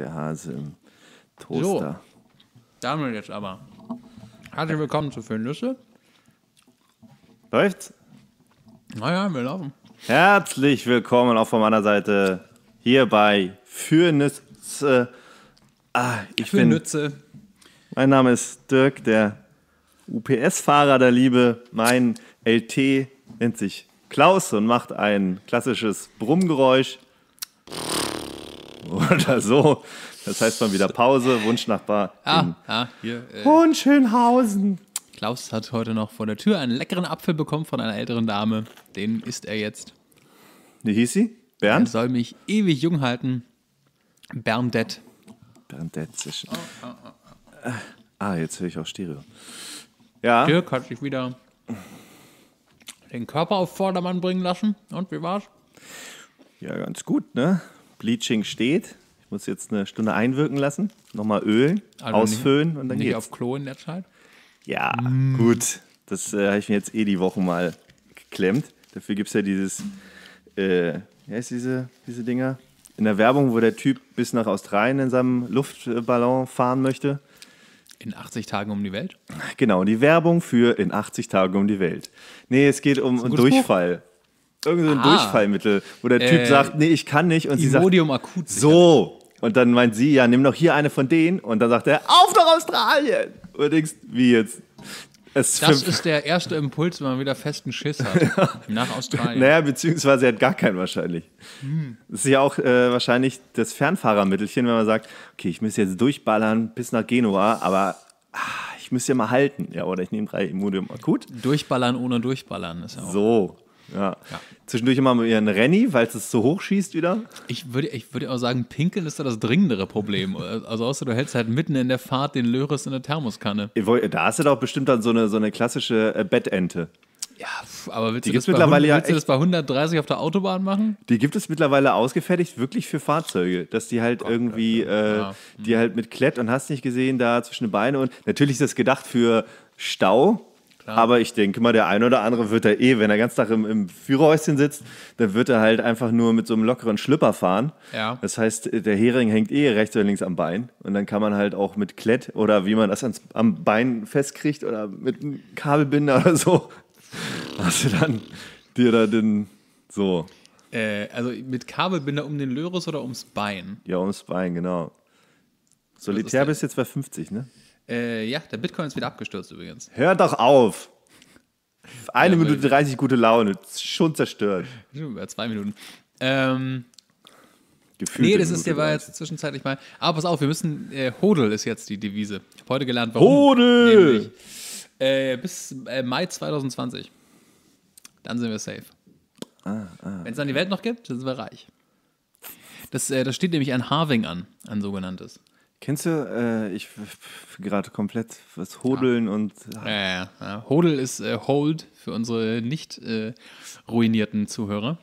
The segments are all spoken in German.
der Hase im Toaster. So, damit jetzt aber. Herzlich willkommen zu Föhnlüsse. Läuft's? Naja, wir laufen. Herzlich willkommen auch von meiner Seite hier bei Fürnütze. Ah, ich Fürnütze. bin. Mein Name ist Dirk, der UPS-Fahrer der Liebe. Mein LT nennt sich Klaus und macht ein klassisches Brummgeräusch oder so. Das heißt dann wieder Pause, Wunschnachbar. Ah, in ah, hier. Äh, Wunschenhausen. Klaus hat heute noch vor der Tür einen leckeren Apfel bekommen von einer älteren Dame. Den isst er jetzt. Wie hieß sie? Bernd? Er soll mich ewig jung halten. Berndett. Berndett, sehr Oh, oh, oh. Ah, jetzt höre ich auch Stereo. Ja. Dirk hat sich wieder den Körper auf Vordermann bringen lassen. Und wie war's? Ja, ganz gut, ne? Bleaching steht. Ich muss jetzt eine Stunde einwirken lassen, nochmal ölen, also ausföhnen nicht, und dann nicht auf Klo in der Zeit? Ja, mm. gut. Das äh, habe ich mir jetzt eh die Woche mal geklemmt. Dafür gibt es ja dieses, äh, wie heißt diese, diese Dinger? In der Werbung, wo der Typ bis nach Australien in seinem Luftballon fahren möchte. In 80 Tagen um die Welt? Genau, die Werbung für in 80 Tagen um die Welt. Nee, es geht um Durchfall. Buch. Irgend so ein ah, Durchfallmittel, wo der Typ äh, sagt, nee, ich kann nicht. Und sie sagt, akut. So. Und dann meint sie, ja, nimm doch hier eine von denen. Und dann sagt er, auf nach Australien. Und du denkst, wie jetzt? Es das ist der erste Impuls, wenn man wieder festen Schiss hat. nach Australien. Naja, beziehungsweise er hat gar keinen wahrscheinlich. Hm. Das ist ja auch äh, wahrscheinlich das Fernfahrermittelchen, wenn man sagt, okay, ich muss jetzt durchballern bis nach Genua, aber ah, ich muss ja mal halten. Ja, oder ich nehme drei Imodium akut. Durchballern ohne durchballern ist ja auch. So, ja. ja. Zwischendurch immer mal ihren Renny, weil es zu so hoch schießt wieder. Ich würde, ich würde auch sagen, pinkeln ist da das dringendere Problem. Also außer du hältst halt mitten in der Fahrt den Löres in der Thermoskanne. Da hast du doch bestimmt dann so eine, so eine klassische äh, Bettente. Ja, aber willst, die du das, mittlerweile 100, ja willst du das bei 130 auf der Autobahn machen? Die gibt es mittlerweile ausgefertigt, wirklich für Fahrzeuge, dass die halt oh Gott, irgendwie, äh, ja. die halt mit Klett und hast nicht gesehen, da zwischen den Beinen und natürlich ist das gedacht für Stau, aber ich denke mal, der ein oder andere wird er eh, wenn er ganz Tag im, im Führerhäuschen sitzt, dann wird er halt einfach nur mit so einem lockeren Schlüpper fahren. Ja. Das heißt, der Hering hängt eh rechts oder links am Bein. Und dann kann man halt auch mit Klett oder wie man das ans, am Bein festkriegt oder mit einem Kabelbinder oder so, hast du dann dir da den so. Äh, also mit Kabelbinder um den Löres oder ums Bein? Ja, ums Bein, genau. Solitär bist jetzt bei 50, ne? Äh, ja, der Bitcoin ist wieder abgestürzt übrigens. Hör doch auf! Eine ja, Minute 30 gute Laune, schon zerstört. Ja, zwei Minuten. Ähm, Gefühlt nee, das Minute ist ja war jetzt zwischenzeitlich mal. Aber pass auf, wir müssen. Äh, Hodel ist jetzt die Devise. Ich habe heute gelernt, warum. Hodel! Nämlich, äh, bis äh, Mai 2020. Dann sind wir safe. Ah, ah, Wenn es dann die Welt noch gibt, dann sind wir reich. Das, äh, das steht nämlich ein Harving an, ein sogenanntes. Kennst du, äh, ich gerade komplett was Hodeln ja. und. Ja, ja, ja. Hodel ist äh, Hold für unsere nicht äh, ruinierten Zuhörer.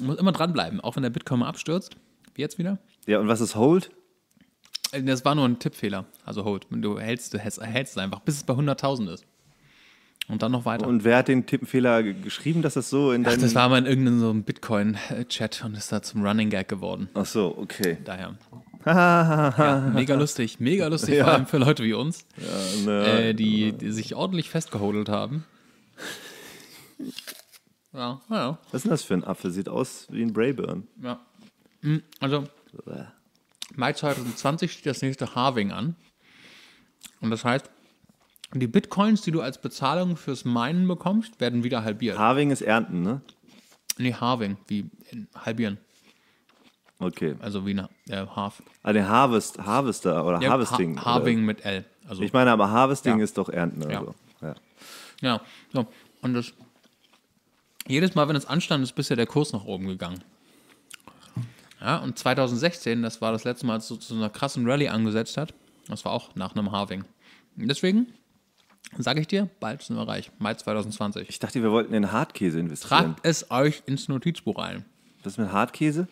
Muss immer dranbleiben, auch wenn der Bitcoin mal abstürzt. Wie jetzt wieder? Ja, und was ist Hold? Äh, das war nur ein Tippfehler. Also Hold. Du hältst, du hältst, hältst es einfach, bis es bei 100.000 ist. Und dann noch weiter. Und wer hat den Tippfehler geschrieben, dass das so in deinem. das war mal in irgendeinem so Bitcoin-Chat und ist da zum Running Gag geworden. Ach so, okay. Daher ja, mega lustig, mega lustig, ja. vor allem für Leute wie uns, ja, ne, äh, ne, die, ne. die, sich ordentlich festgehodelt haben. ja, ja. Was ist denn das für ein Affe? Sieht aus wie ein Brayburn. Ja. Hm, also, Mai 2020 steht das nächste Harving an. Und das heißt, die Bitcoins, die du als Bezahlung fürs Meinen bekommst, werden wieder halbiert. Harving ist Ernten, ne? Nee, Harving, wie halbieren. Okay. Also wie eine äh, Harf. Ah, der Harvest, Harvester oder ja, Harvesting. Ha Harving oder? mit L. Also, ich meine, aber Harvesting ja. ist doch Ernten. Ja. So. ja. ja. so. Und das, jedes Mal, wenn es anstand, ist bisher der Kurs nach oben gegangen. Ja, und 2016, das war das letzte Mal, als es zu einer krassen Rallye angesetzt hat. Das war auch nach einem Harving. Deswegen sage ich dir, bald sind wir reich. Mai 2020. Ich dachte, wir wollten in Hartkäse investieren. Tragt es euch ins Notizbuch ein. Was ist mit Hartkäse?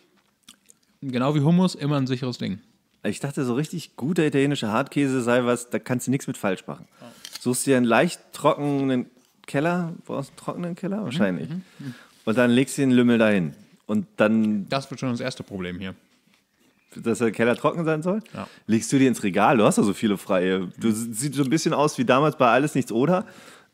Genau wie Hummus, immer ein sicheres Ding. Ich dachte, so richtig guter italienischer Hartkäse sei was, da kannst du nichts mit falsch machen. Suchst dir einen leicht trockenen Keller, brauchst du einen trockenen Keller mhm, wahrscheinlich. Mhm, mhm, Und dann legst du den Lümmel dahin. Und dann. Das wird schon das erste Problem hier. Dass der Keller trocken sein soll? Ja. Legst du dir ins Regal? Du hast ja so viele freie. Du mhm. siehst so ein bisschen aus wie damals bei Alles Nichts Oder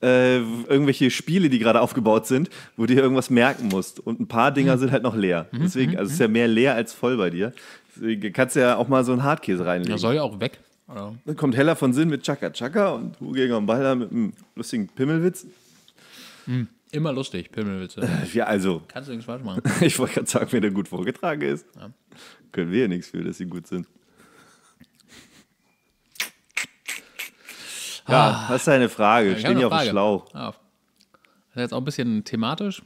äh, irgendwelche Spiele, die gerade aufgebaut sind, wo du dir irgendwas merken musst. Und ein paar Dinger mhm. sind halt noch leer. Mhm, Deswegen, mhm, also es ist ja mehr leer als voll bei dir. Deswegen kannst du ja auch mal so einen Hartkäse reinlegen. Der soll ja auch weg. Oder? Dann kommt Heller von Sinn mit Chaka Chaka und Hugeger und Baller mit einem lustigen Pimmelwitz. Mhm. Immer lustig, Pimmelwitze. Äh, ja, also. Kannst du nichts falsch machen. ich wollte gerade sagen, wenn der gut vorgetragen ist, ja. können wir ja nichts für, dass sie gut sind. Ja, ah, was ist deine Frage? Ich Stehen die auf dem Schlauch. Ah. Das ist jetzt auch ein bisschen thematisch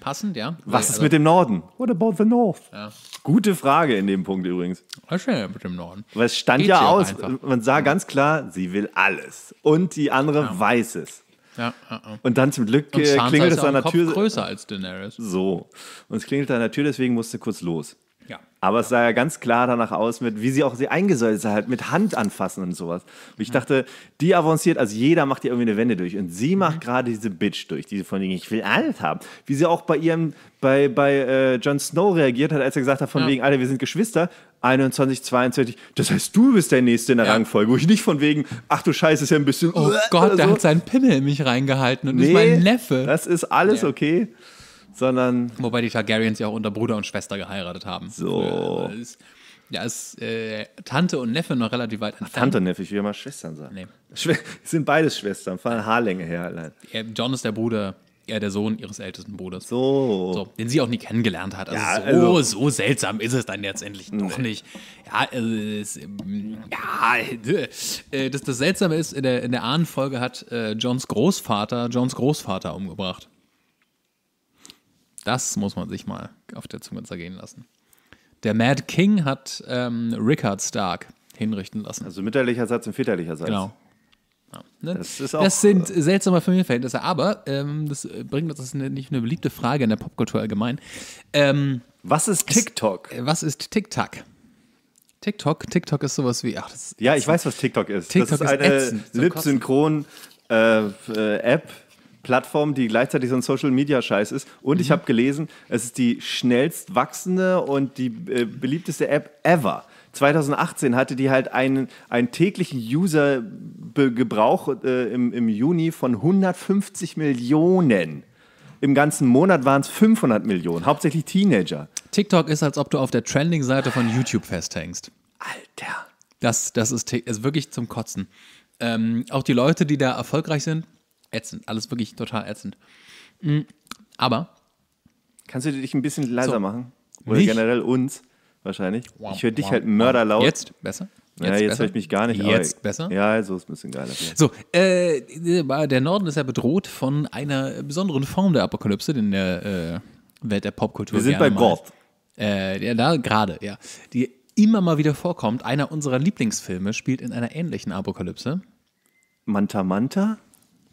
passend, ja. Was ist also, mit dem Norden? What about the North? Ja. Gute Frage in dem Punkt übrigens. Was ist denn mit dem Norden? Weil es stand Geht ja aus, einfach. man sah ja. ganz klar, sie will alles. Und die andere ja. weiß es. Ja, uh, uh. Und dann zum Glück äh, klingelt es an der Tür. größer als Daenerys. So. Und es klingelt an der Tür, deswegen musste kurz los. Aber es sah ja ganz klar danach aus, mit, wie sie auch sie eingesäuselt sah, halt mit Hand anfassen und sowas. Und ich dachte, die avanciert, also jeder macht ihr irgendwie eine Wende durch. Und sie mhm. macht gerade diese Bitch durch, diese von denen ich will alles haben. Wie sie auch bei ihrem, bei, bei äh, Jon Snow reagiert hat, als er gesagt hat, von ja. wegen, alle, wir sind Geschwister. 21, 22, das heißt, du bist der Nächste in der ja. Rangfolge. ich nicht von wegen, ach du Scheiße, ist ja ein bisschen. Oh Gott, der hat seinen Pimmel in mich reingehalten und nee, ist mein Neffe. Das ist alles ja. okay sondern. Wobei die Targaryens ja auch unter Bruder und Schwester geheiratet haben. So. Ne? Ja, ist äh, Tante und Neffe noch relativ weit entfernt. Ach, Tante und Neffe, ich will ja mal Schwestern sagen. Nee. Schw sind beides Schwestern, fallen Haarlänge her allein. John ist der Bruder, er der Sohn ihres ältesten Bruders. So. so den sie auch nie kennengelernt hat. Also, ja, so, also, so seltsam ist es dann letztendlich nee. doch nicht. Ja, also, es, ja äh, das, das Seltsame ist, in der, in der Ahnenfolge hat äh, Johns Großvater Johns Großvater umgebracht. Das muss man sich mal auf der Zunge zergehen lassen. Der Mad King hat ähm, Rickard Stark hinrichten lassen. Also mütterlicher Satz und väterlicher Satz. Genau. Ja, ne? das, ist auch, das sind äh, seltsame Familienverhältnisse, aber ähm, das äh, bringt uns, nicht eine beliebte Frage in der Popkultur allgemein. Ähm, was ist TikTok? Ist, was ist TikTok? TikTok, TikTok ist sowas wie, ach, das Ja, ich weiß, was TikTok ist. TikTok das ist, ist eine lip-synchron äh, äh, App, Plattform, die gleichzeitig so ein Social-Media-Scheiß ist. Und mhm. ich habe gelesen, es ist die schnellst wachsende und die äh, beliebteste App ever. 2018 hatte die halt einen, einen täglichen User-Gebrauch äh, im, im Juni von 150 Millionen. Im ganzen Monat waren es 500 Millionen, hauptsächlich Teenager. TikTok ist, als ob du auf der Trending-Seite von YouTube festhängst. Alter. Das, das ist, ist wirklich zum Kotzen. Ähm, auch die Leute, die da erfolgreich sind, ätzend. Alles wirklich total ätzend. Mhm. Aber. Kannst du dich ein bisschen leiser so, machen? Oder nicht. generell uns wahrscheinlich. Wow, ich höre dich wow, halt mörderlaut. Wow. Jetzt besser? Jetzt, ja, jetzt höre ich mich gar nicht. Jetzt besser? Ja, so ist ein bisschen geiler. So, äh, der Norden ist ja bedroht von einer besonderen Form der Apokalypse in der äh, Welt der Popkultur. Wir sind bei Goth. Äh, ja, da gerade, ja. Die immer mal wieder vorkommt. Einer unserer Lieblingsfilme spielt in einer ähnlichen Apokalypse. Manta Manta?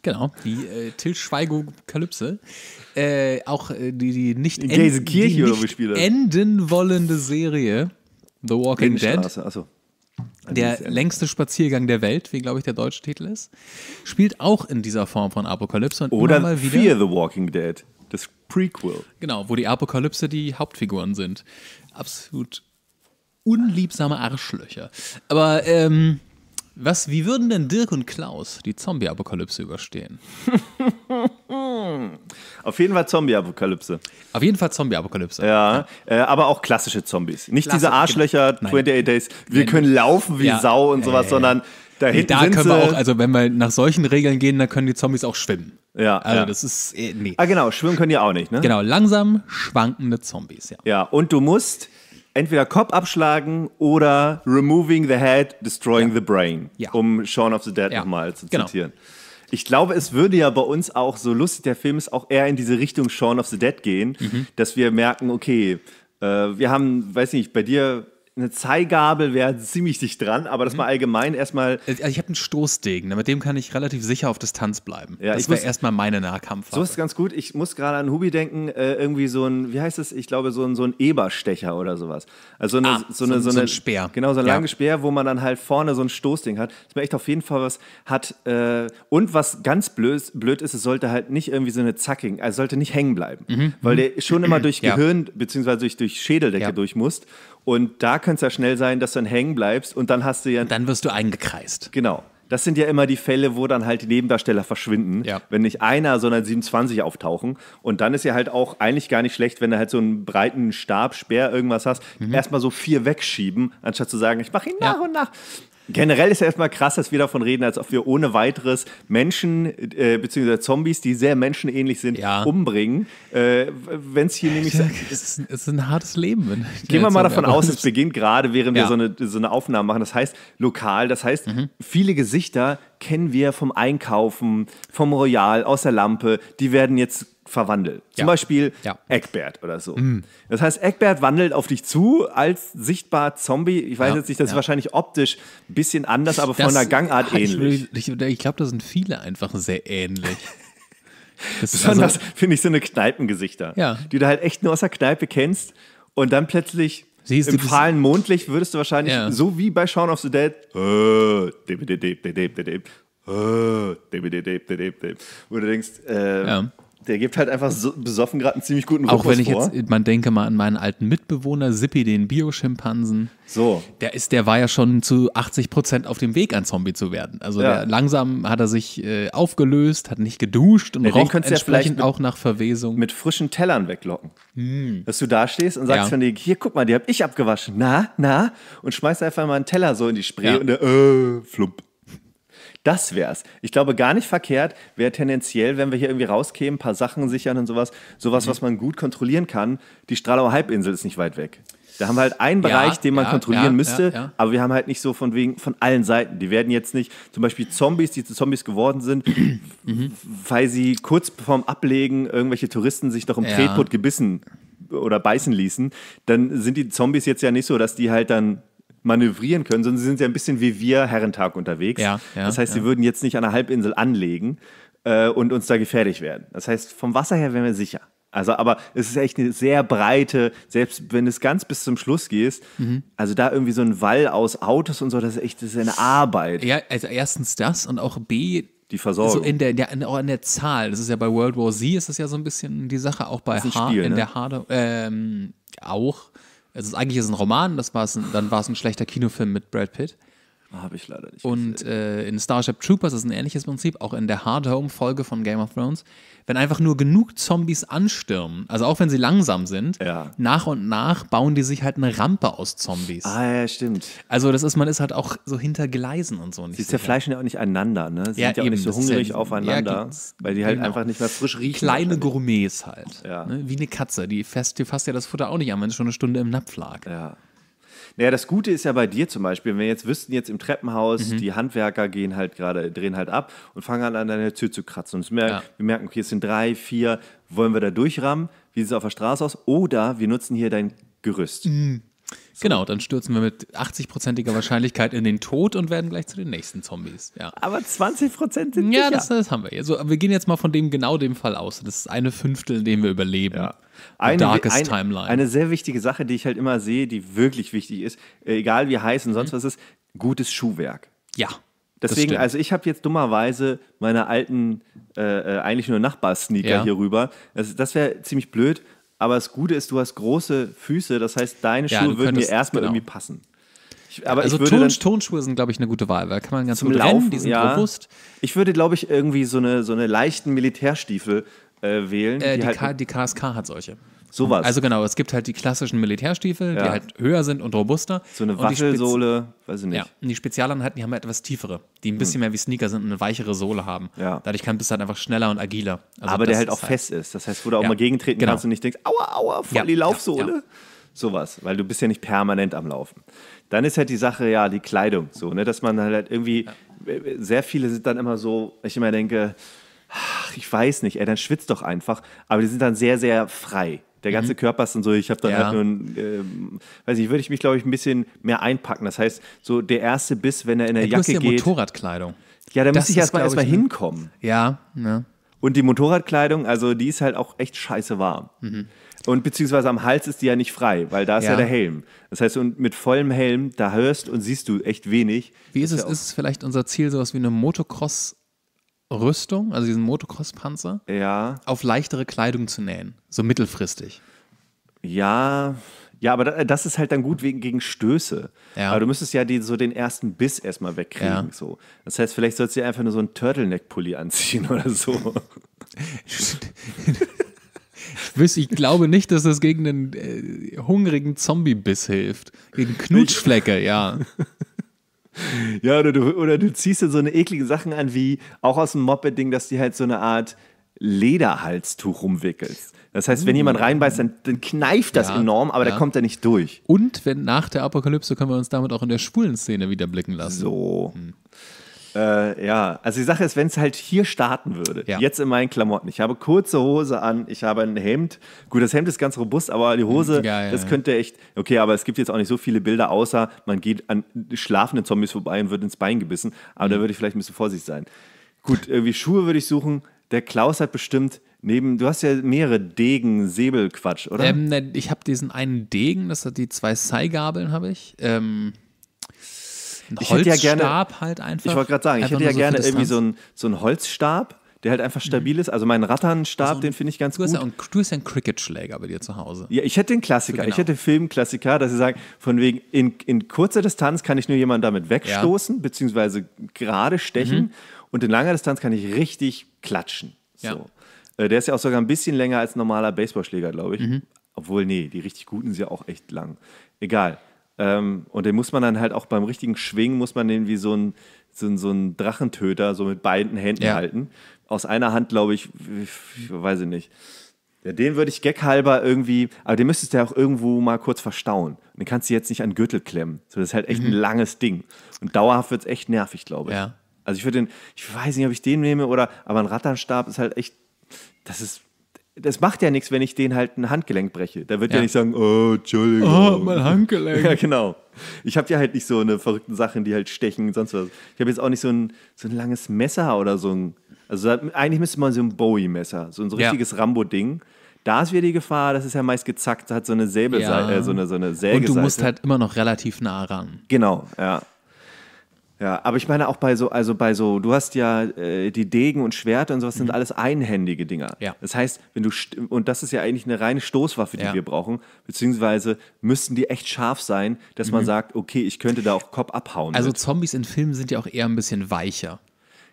Genau, die äh, Til Schweigo Äh, auch äh, die, die nicht, end, die nicht enden wollende Serie The Walking Dead. Achso. Der längste Spaziergang der Welt, wie glaube ich der deutsche Titel ist, spielt auch in dieser Form von Apokalypse und Oder mal wieder, Fear the Walking Dead, das Prequel. Genau, wo die Apokalypse die Hauptfiguren sind. Absolut unliebsame Arschlöcher. Aber ähm, was, wie würden denn Dirk und Klaus die Zombie-Apokalypse überstehen? Auf jeden Fall Zombie-Apokalypse. Auf jeden Fall Zombie-Apokalypse. Ja, äh, aber auch klassische Zombies. Nicht Klasse, diese Arschlöcher, genau. 28 Days, wir können laufen wie ja, Sau und sowas, äh, sondern da hinten da können wir auch, also wenn wir nach solchen Regeln gehen, dann können die Zombies auch schwimmen. Ja. Also ja. das ist, äh, nee. Ah genau, schwimmen können die auch nicht, ne? Genau, langsam schwankende Zombies, ja. Ja, und du musst entweder Kopf abschlagen oder Removing the Head, Destroying ja. the Brain, ja. um Shaun of the Dead ja. nochmal zu genau. zitieren. Ich glaube, es würde ja bei uns auch, so lustig der Film ist, auch eher in diese Richtung Shaun of the Dead gehen, mhm. dass wir merken, okay, äh, wir haben, weiß nicht, bei dir eine Zeigabel wäre ziemlich dicht dran, aber das mhm. mal allgemein erstmal. Äh, also ich habe einen Stoßdegen, ne, mit dem kann ich relativ sicher auf Distanz bleiben. Ja, das wäre erstmal meine Nahkampfwaffe. So ist ganz gut. Ich muss gerade an Hubi denken, äh, irgendwie so ein, wie heißt es? Ich glaube, so ein, so ein Eberstecher oder sowas. Also eine, ah, so, eine, so, so, eine, so ein Speer. Genau, so ein ja. langes Speer, wo man dann halt vorne so ein Stoßding hat. Das mir echt auf jeden Fall was hat. Äh, und was ganz blöd, blöd ist, es sollte halt nicht irgendwie so eine Zacking, also sollte nicht hängen bleiben. Mhm. Weil der mhm. schon immer durch ja. Gehirn, beziehungsweise durch, durch Schädeldecke durch muss. Und da kann es ja schnell sein, dass du dann hängen bleibst und dann hast du ja. Und dann wirst du eingekreist. Genau. Das sind ja immer die Fälle, wo dann halt die Nebendarsteller verschwinden. Ja. Wenn nicht einer, sondern 27 auftauchen. Und dann ist ja halt auch eigentlich gar nicht schlecht, wenn du halt so einen breiten Stab, Speer, irgendwas hast. Mhm. Erstmal so vier wegschieben, anstatt zu sagen, ich mache ihn nach ja. und nach. Generell ist ja erstmal krass, dass wir davon reden, als ob wir ohne weiteres Menschen äh, bzw. Zombies, die sehr menschenähnlich sind, ja. umbringen. Äh, Wenn es hier nämlich. Ja, es, ist, es ist ein hartes Leben. Gehen wir mal davon aus, es beginnt gerade, während ja. wir so eine, so eine Aufnahme machen. Das heißt lokal, das heißt, mhm. viele Gesichter kennen wir vom Einkaufen, vom Royal, aus der Lampe. Die werden jetzt verwandle. Zum ja. Beispiel ja. Eckbert oder so. Mhm. Das heißt, Eckbert wandelt auf dich zu als sichtbar Zombie. Ich weiß ja. jetzt nicht, das ist wahrscheinlich optisch ein bisschen anders, aber das von der Gangart ähnlich. Ich, ich glaube, da sind viele einfach sehr ähnlich. Das Besonders also, finde ich so eine Kneipengesichter, ja. die du halt echt nur aus der Kneipe kennst und dann plötzlich Siehst im fahlen Mondlicht würdest du wahrscheinlich, ja. so wie bei Shaun of the Dead, wo du denkst, äh, ja der gibt halt einfach so, besoffen gerade einen ziemlich guten Rhythmus Auch wenn ich vor. jetzt, man denke mal an meinen alten Mitbewohner Sippy, den Bio-Schimpansen. So. Der ist, der war ja schon zu 80 Prozent auf dem Weg, ein Zombie zu werden. Also ja. der, langsam hat er sich äh, aufgelöst, hat nicht geduscht und ja, roch entsprechend ja auch nach Verwesung. Mit frischen Tellern weglocken. Hm. Dass du da stehst und sagst ja. von dir, hier, guck mal, die hab ich abgewaschen. Na, na. Und schmeißt einfach mal einen Teller so in die Spree und der, äh, flump. Das wär's. Ich glaube, gar nicht verkehrt wäre tendenziell, wenn wir hier irgendwie rauskämen, ein paar Sachen sichern und sowas, sowas, mhm. was man gut kontrollieren kann. Die Stralauer Halbinsel ist nicht weit weg. Da haben wir halt einen Bereich, den man ja, kontrollieren ja, müsste, aber wir haben halt nicht so von wegen von allen Seiten. Die werden jetzt nicht, zum Beispiel Zombies, die zu Zombies geworden sind, weil sie kurz vorm Ablegen irgendwelche Touristen sich doch im ja. Tretboot gebissen oder beißen ließen, dann sind die Zombies jetzt ja nicht so, dass die halt dann manövrieren können, sondern sie sind ja ein bisschen wie wir Herrentag unterwegs. Ja, ja, das heißt, ja. sie würden jetzt nicht an der Halbinsel anlegen äh, und uns da gefährlich werden. Das heißt, vom Wasser her wären wir sicher. Also, aber es ist echt eine sehr breite, selbst wenn es ganz bis zum Schluss gehst, mhm. also da irgendwie so ein Wall aus Autos und so, das ist echt das ist eine Arbeit. Ja, also erstens das und auch B, die Versorgung. So in der, der, in, auch in der Zahl. Das ist ja bei World War Z ist das ja so ein bisschen die Sache, auch bei H, Spiel, in ne? der Harder, ähm, auch also eigentlich ist es ein Roman, das war's ein, dann war es ein schlechter Kinofilm mit Brad Pitt. Habe ich leider nicht. Und äh, in Starship Troopers ist ein ähnliches Prinzip, auch in der Hard Home Folge von Game of Thrones, wenn einfach nur genug Zombies anstürmen, also auch wenn sie langsam sind, ja. nach und nach bauen die sich halt eine Rampe aus Zombies. Ah ja, stimmt. Also das ist, man ist halt auch so hinter Gleisen und so. sie zerfleischen ja auch nicht einander, ne? Sie ja, sind ja eben, auch nicht so hungrig ja, aufeinander, weil die halt genau. einfach nicht mehr frisch riechen. Kleine Gourmets halt, ne? wie eine Katze, die fest, die fasst ja das Futter auch nicht an, wenn es schon eine Stunde im Napf lag. Ja. Naja, das Gute ist ja bei dir zum Beispiel, wenn wir jetzt wüssten, jetzt im Treppenhaus, mhm. die Handwerker gehen halt gerade, drehen halt ab und fangen an, an deiner Tür zu kratzen. Und merken, ja. wir merken, okay, es sind drei, vier, wollen wir da durchrammen? Wie sieht es auf der Straße aus? Oder wir nutzen hier dein Gerüst. Mhm. Genau, dann stürzen wir mit 80-prozentiger Wahrscheinlichkeit in den Tod und werden gleich zu den nächsten Zombies. Ja. Aber 20 Prozent sind Ja, das, das, haben wir. Also, wir gehen jetzt mal von dem genau dem Fall aus. Das ist eine Fünftel, in dem wir überleben. Ja. Eine, darkest ein, Timeline. Eine sehr wichtige Sache, die ich halt immer sehe, die wirklich wichtig ist, äh, egal wie heiß und sonst mhm. was ist, gutes Schuhwerk. Ja. Deswegen, also ich habe jetzt dummerweise meine alten, äh, äh, eigentlich nur Nachbarsneaker ja. hier rüber. Das, das wäre ziemlich blöd, aber das Gute ist, du hast große Füße, das heißt, deine ja, Schuhe würden dir erstmal genau. irgendwie passen. Ich, aber also Ton, Tonschuhe sind, glaube ich, eine gute Wahl, weil kann man ganz zum gut Laufen, rennen, die sind ja. robust. Ich würde, glaube ich, irgendwie so eine, so eine leichten Militärstiefel äh, wählen. Äh, die, die, halt, die, KSK hat solche. Sowas. Also genau, es gibt halt die klassischen Militärstiefel, ja. die halt höher sind und robuster. So eine Waffelsohle, weiß ich nicht. Ja, und die Spezialanheiten, die haben halt etwas tiefere, die ein bisschen hm. mehr wie Sneaker sind und eine weichere Sohle haben. Ja. Dadurch kann du halt einfach schneller und agiler. Also Aber der halt auch halt fest ist. Das heißt, wo du auch mal gegentreten genau. kannst und nicht denkst, aua, aua, voll die Laufsohle. Sowas, weil du bist ja nicht permanent am Laufen. Dann ist halt die Sache, ja, die Kleidung so, ne, dass man halt irgendwie, äh, sehr viele sind dann immer so, ich immer denke, ach, ich weiß nicht, ey, dann schwitzt doch einfach, aber die sind dann sehr, sehr frei. Der mhm. ganze mhm. Körper ist dann so, ich habe dann ja. halt nur, ein, ähm, weiß ich, würde ich mich, glaube ich, ein bisschen mehr einpacken. Das heißt, so der erste Biss, wenn er in der ja, Jacke ja geht. Motorradkleidung. Ja, da müsste ich erstmal erst, ne? hinkommen. Ja, ja. Ne? Und die Motorradkleidung, also die ist halt auch echt scheiße warm. Mhm. Und beziehungsweise am Hals ist die ja nicht frei, weil da ist ja, ja der Helm. Das heißt, und mit vollem Helm, da hörst und siehst du echt wenig. Wie ist es, ist es vielleicht unser Ziel, sowas wie eine Motocross- Rüstung, also diesen Motocross-Panzer, ja. auf leichtere Kleidung zu nähen, so mittelfristig. Ja, ja, aber das ist halt dann gut wegen, gegen Stöße. Ja. Aber du müsstest ja die, so den ersten Biss erstmal wegkriegen. Ja. So. Das heißt, vielleicht sollst du dir einfach nur so einen Turtleneck-Pulli anziehen oder so. ich glaube nicht, dass das gegen einen äh, hungrigen Zombie-Biss hilft. Gegen Knutschflecke, ja. ja, oder du, oder du ziehst dir so eine eklige Sachen an, wie auch aus dem Moped-Ding, dass die halt so eine Art Lederhalstuch rumwickelst. Das heißt, wenn jemand mm. reinbeißt, dann, dann kneift das ja, enorm, aber ja. da kommt er nicht durch. Und wenn nach der Apokalypse können wir uns damit auch in der schwulen Szene wieder blicken lassen. So. Hm. Äh, ja, also die Sache ist, wenn es halt hier starten würde, ja. jetzt in meinen Klamotten, ich habe kurze Hose an, ich habe ein Hemd. Gut, das Hemd ist ganz robust, aber die hm, Hose, ja, ja, das könnte echt, okay, aber es gibt jetzt auch nicht so viele Bilder, außer man geht an schlafenden Zombies vorbei und wird ins Bein gebissen. Aber mhm. da hm. würde ich vielleicht ein bisschen vorsichtig sein. Gut, irgendwie Schuhe würde ich suchen. Der Klaus hat bestimmt Neben, du hast ja mehrere Degen, Säbel, Quatsch, oder? Ähm, ich habe diesen einen Degen, das hat die zwei Seigabeln, habe ich. Ähm, ich hätte ja gerne, halt einfach. Ich wollte gerade sagen, ich hätte ja so gerne irgendwie so einen so Holzstab, der halt einfach mhm. stabil mhm. ist. Also meinen Ratternstab, also, den finde ich ganz du gut. ja einen, du hast ja einen Cricket-Schläger bei dir zu Hause. Ja, ich hätte den Klassiker. Genau. Ich hätte genau. Filmklassiker, dass sie sagen, von wegen, in, in kurzer Distanz kann ich nur jemanden damit wegstoßen, ja. beziehungsweise gerade stechen. Mhm. Und in langer Distanz kann ich richtig klatschen. So. Ja. Äh, der ist ja auch sogar ein bisschen länger als ein normaler Baseballschläger, glaube ich. Mhm. Obwohl, nee, die richtig guten sind ja auch echt lang. Egal. Ähm, und den muss man dann halt auch beim richtigen Schwingen, muss man den wie so ein, so ein, so ein Drachentöter so mit beiden Händen ja. halten. Aus einer Hand, glaube ich, weiß ich nicht. Ja, den würde ich gaghalber irgendwie, aber den müsstest du ja auch irgendwo mal kurz verstauen. Und den kannst du jetzt nicht an den Gürtel klemmen. So, das ist halt echt mhm. ein langes Ding. Und dauerhaft wird es echt nervig, glaube ich. Ja. Also ich würde den, ich weiß nicht, ob ich den nehme oder, aber ein Rattanstab ist halt echt, das ist das macht ja nichts, wenn ich den halt ein Handgelenk breche. Da wird ja. ja, nicht sagen, oh, Entschuldigung. Oh, mein Handgelenk. Ja, genau. Ich habe ja halt nicht so eine verrückten Sachen, die halt stechen und sonst was. Ich habe jetzt auch nicht so ein, so ein langes Messer oder so ein. Also eigentlich müsste man so ein Bowie-Messer, so ein so richtiges ja. Rambo-Ding. Da ist wieder die Gefahr, das ist ja meist gezackt, hat so eine Säbelseite, ja. äh, so, eine, so eine Sägeseite. Und du musst halt immer noch relativ nah ran. Genau, ja. Ja, aber ich meine auch bei so, also bei so, du hast ja äh, die Degen und Schwerter und sowas sind mhm. alles einhändige Dinger. Ja. Das heißt, wenn du, und das ist ja eigentlich eine reine Stoßwaffe, die ja. wir brauchen, beziehungsweise müssten die echt scharf sein, dass mhm. man sagt, okay, ich könnte da auch Kopf abhauen. Also mit. Ne? Zombies in Filmen sind ja auch eher ein bisschen weicher.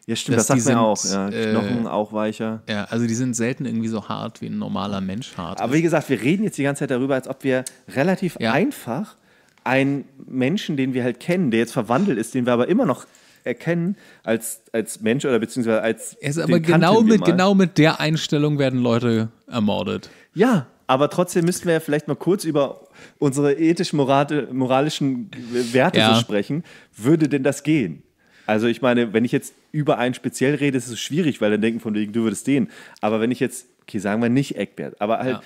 Ja, stimmt, das sagt man auch. Ja, äh, Knochen äh, auch weicher. Ja, also die sind selten irgendwie so hart, wie ein normaler Mensch hart. Aber ist. wie gesagt, wir reden jetzt die ganze Zeit darüber, als ob wir relativ ja. einfach einen Menschen, den wir halt kennen, der jetzt verwandelt ist, den wir aber immer noch erkennen als, als Mensch oder beziehungsweise als. Er ist aber genau mit, genau mit der Einstellung werden Leute ermordet. Ja, aber trotzdem müssten wir ja vielleicht mal kurz über unsere ethisch-moralischen Werte ja. so sprechen. Würde denn das gehen? Also ich meine, wenn ich jetzt über einen speziell rede, ist es schwierig, weil dann denken von wegen, du würdest den. Aber wenn ich jetzt, okay, sagen wir nicht Eckbert, aber halt. Ja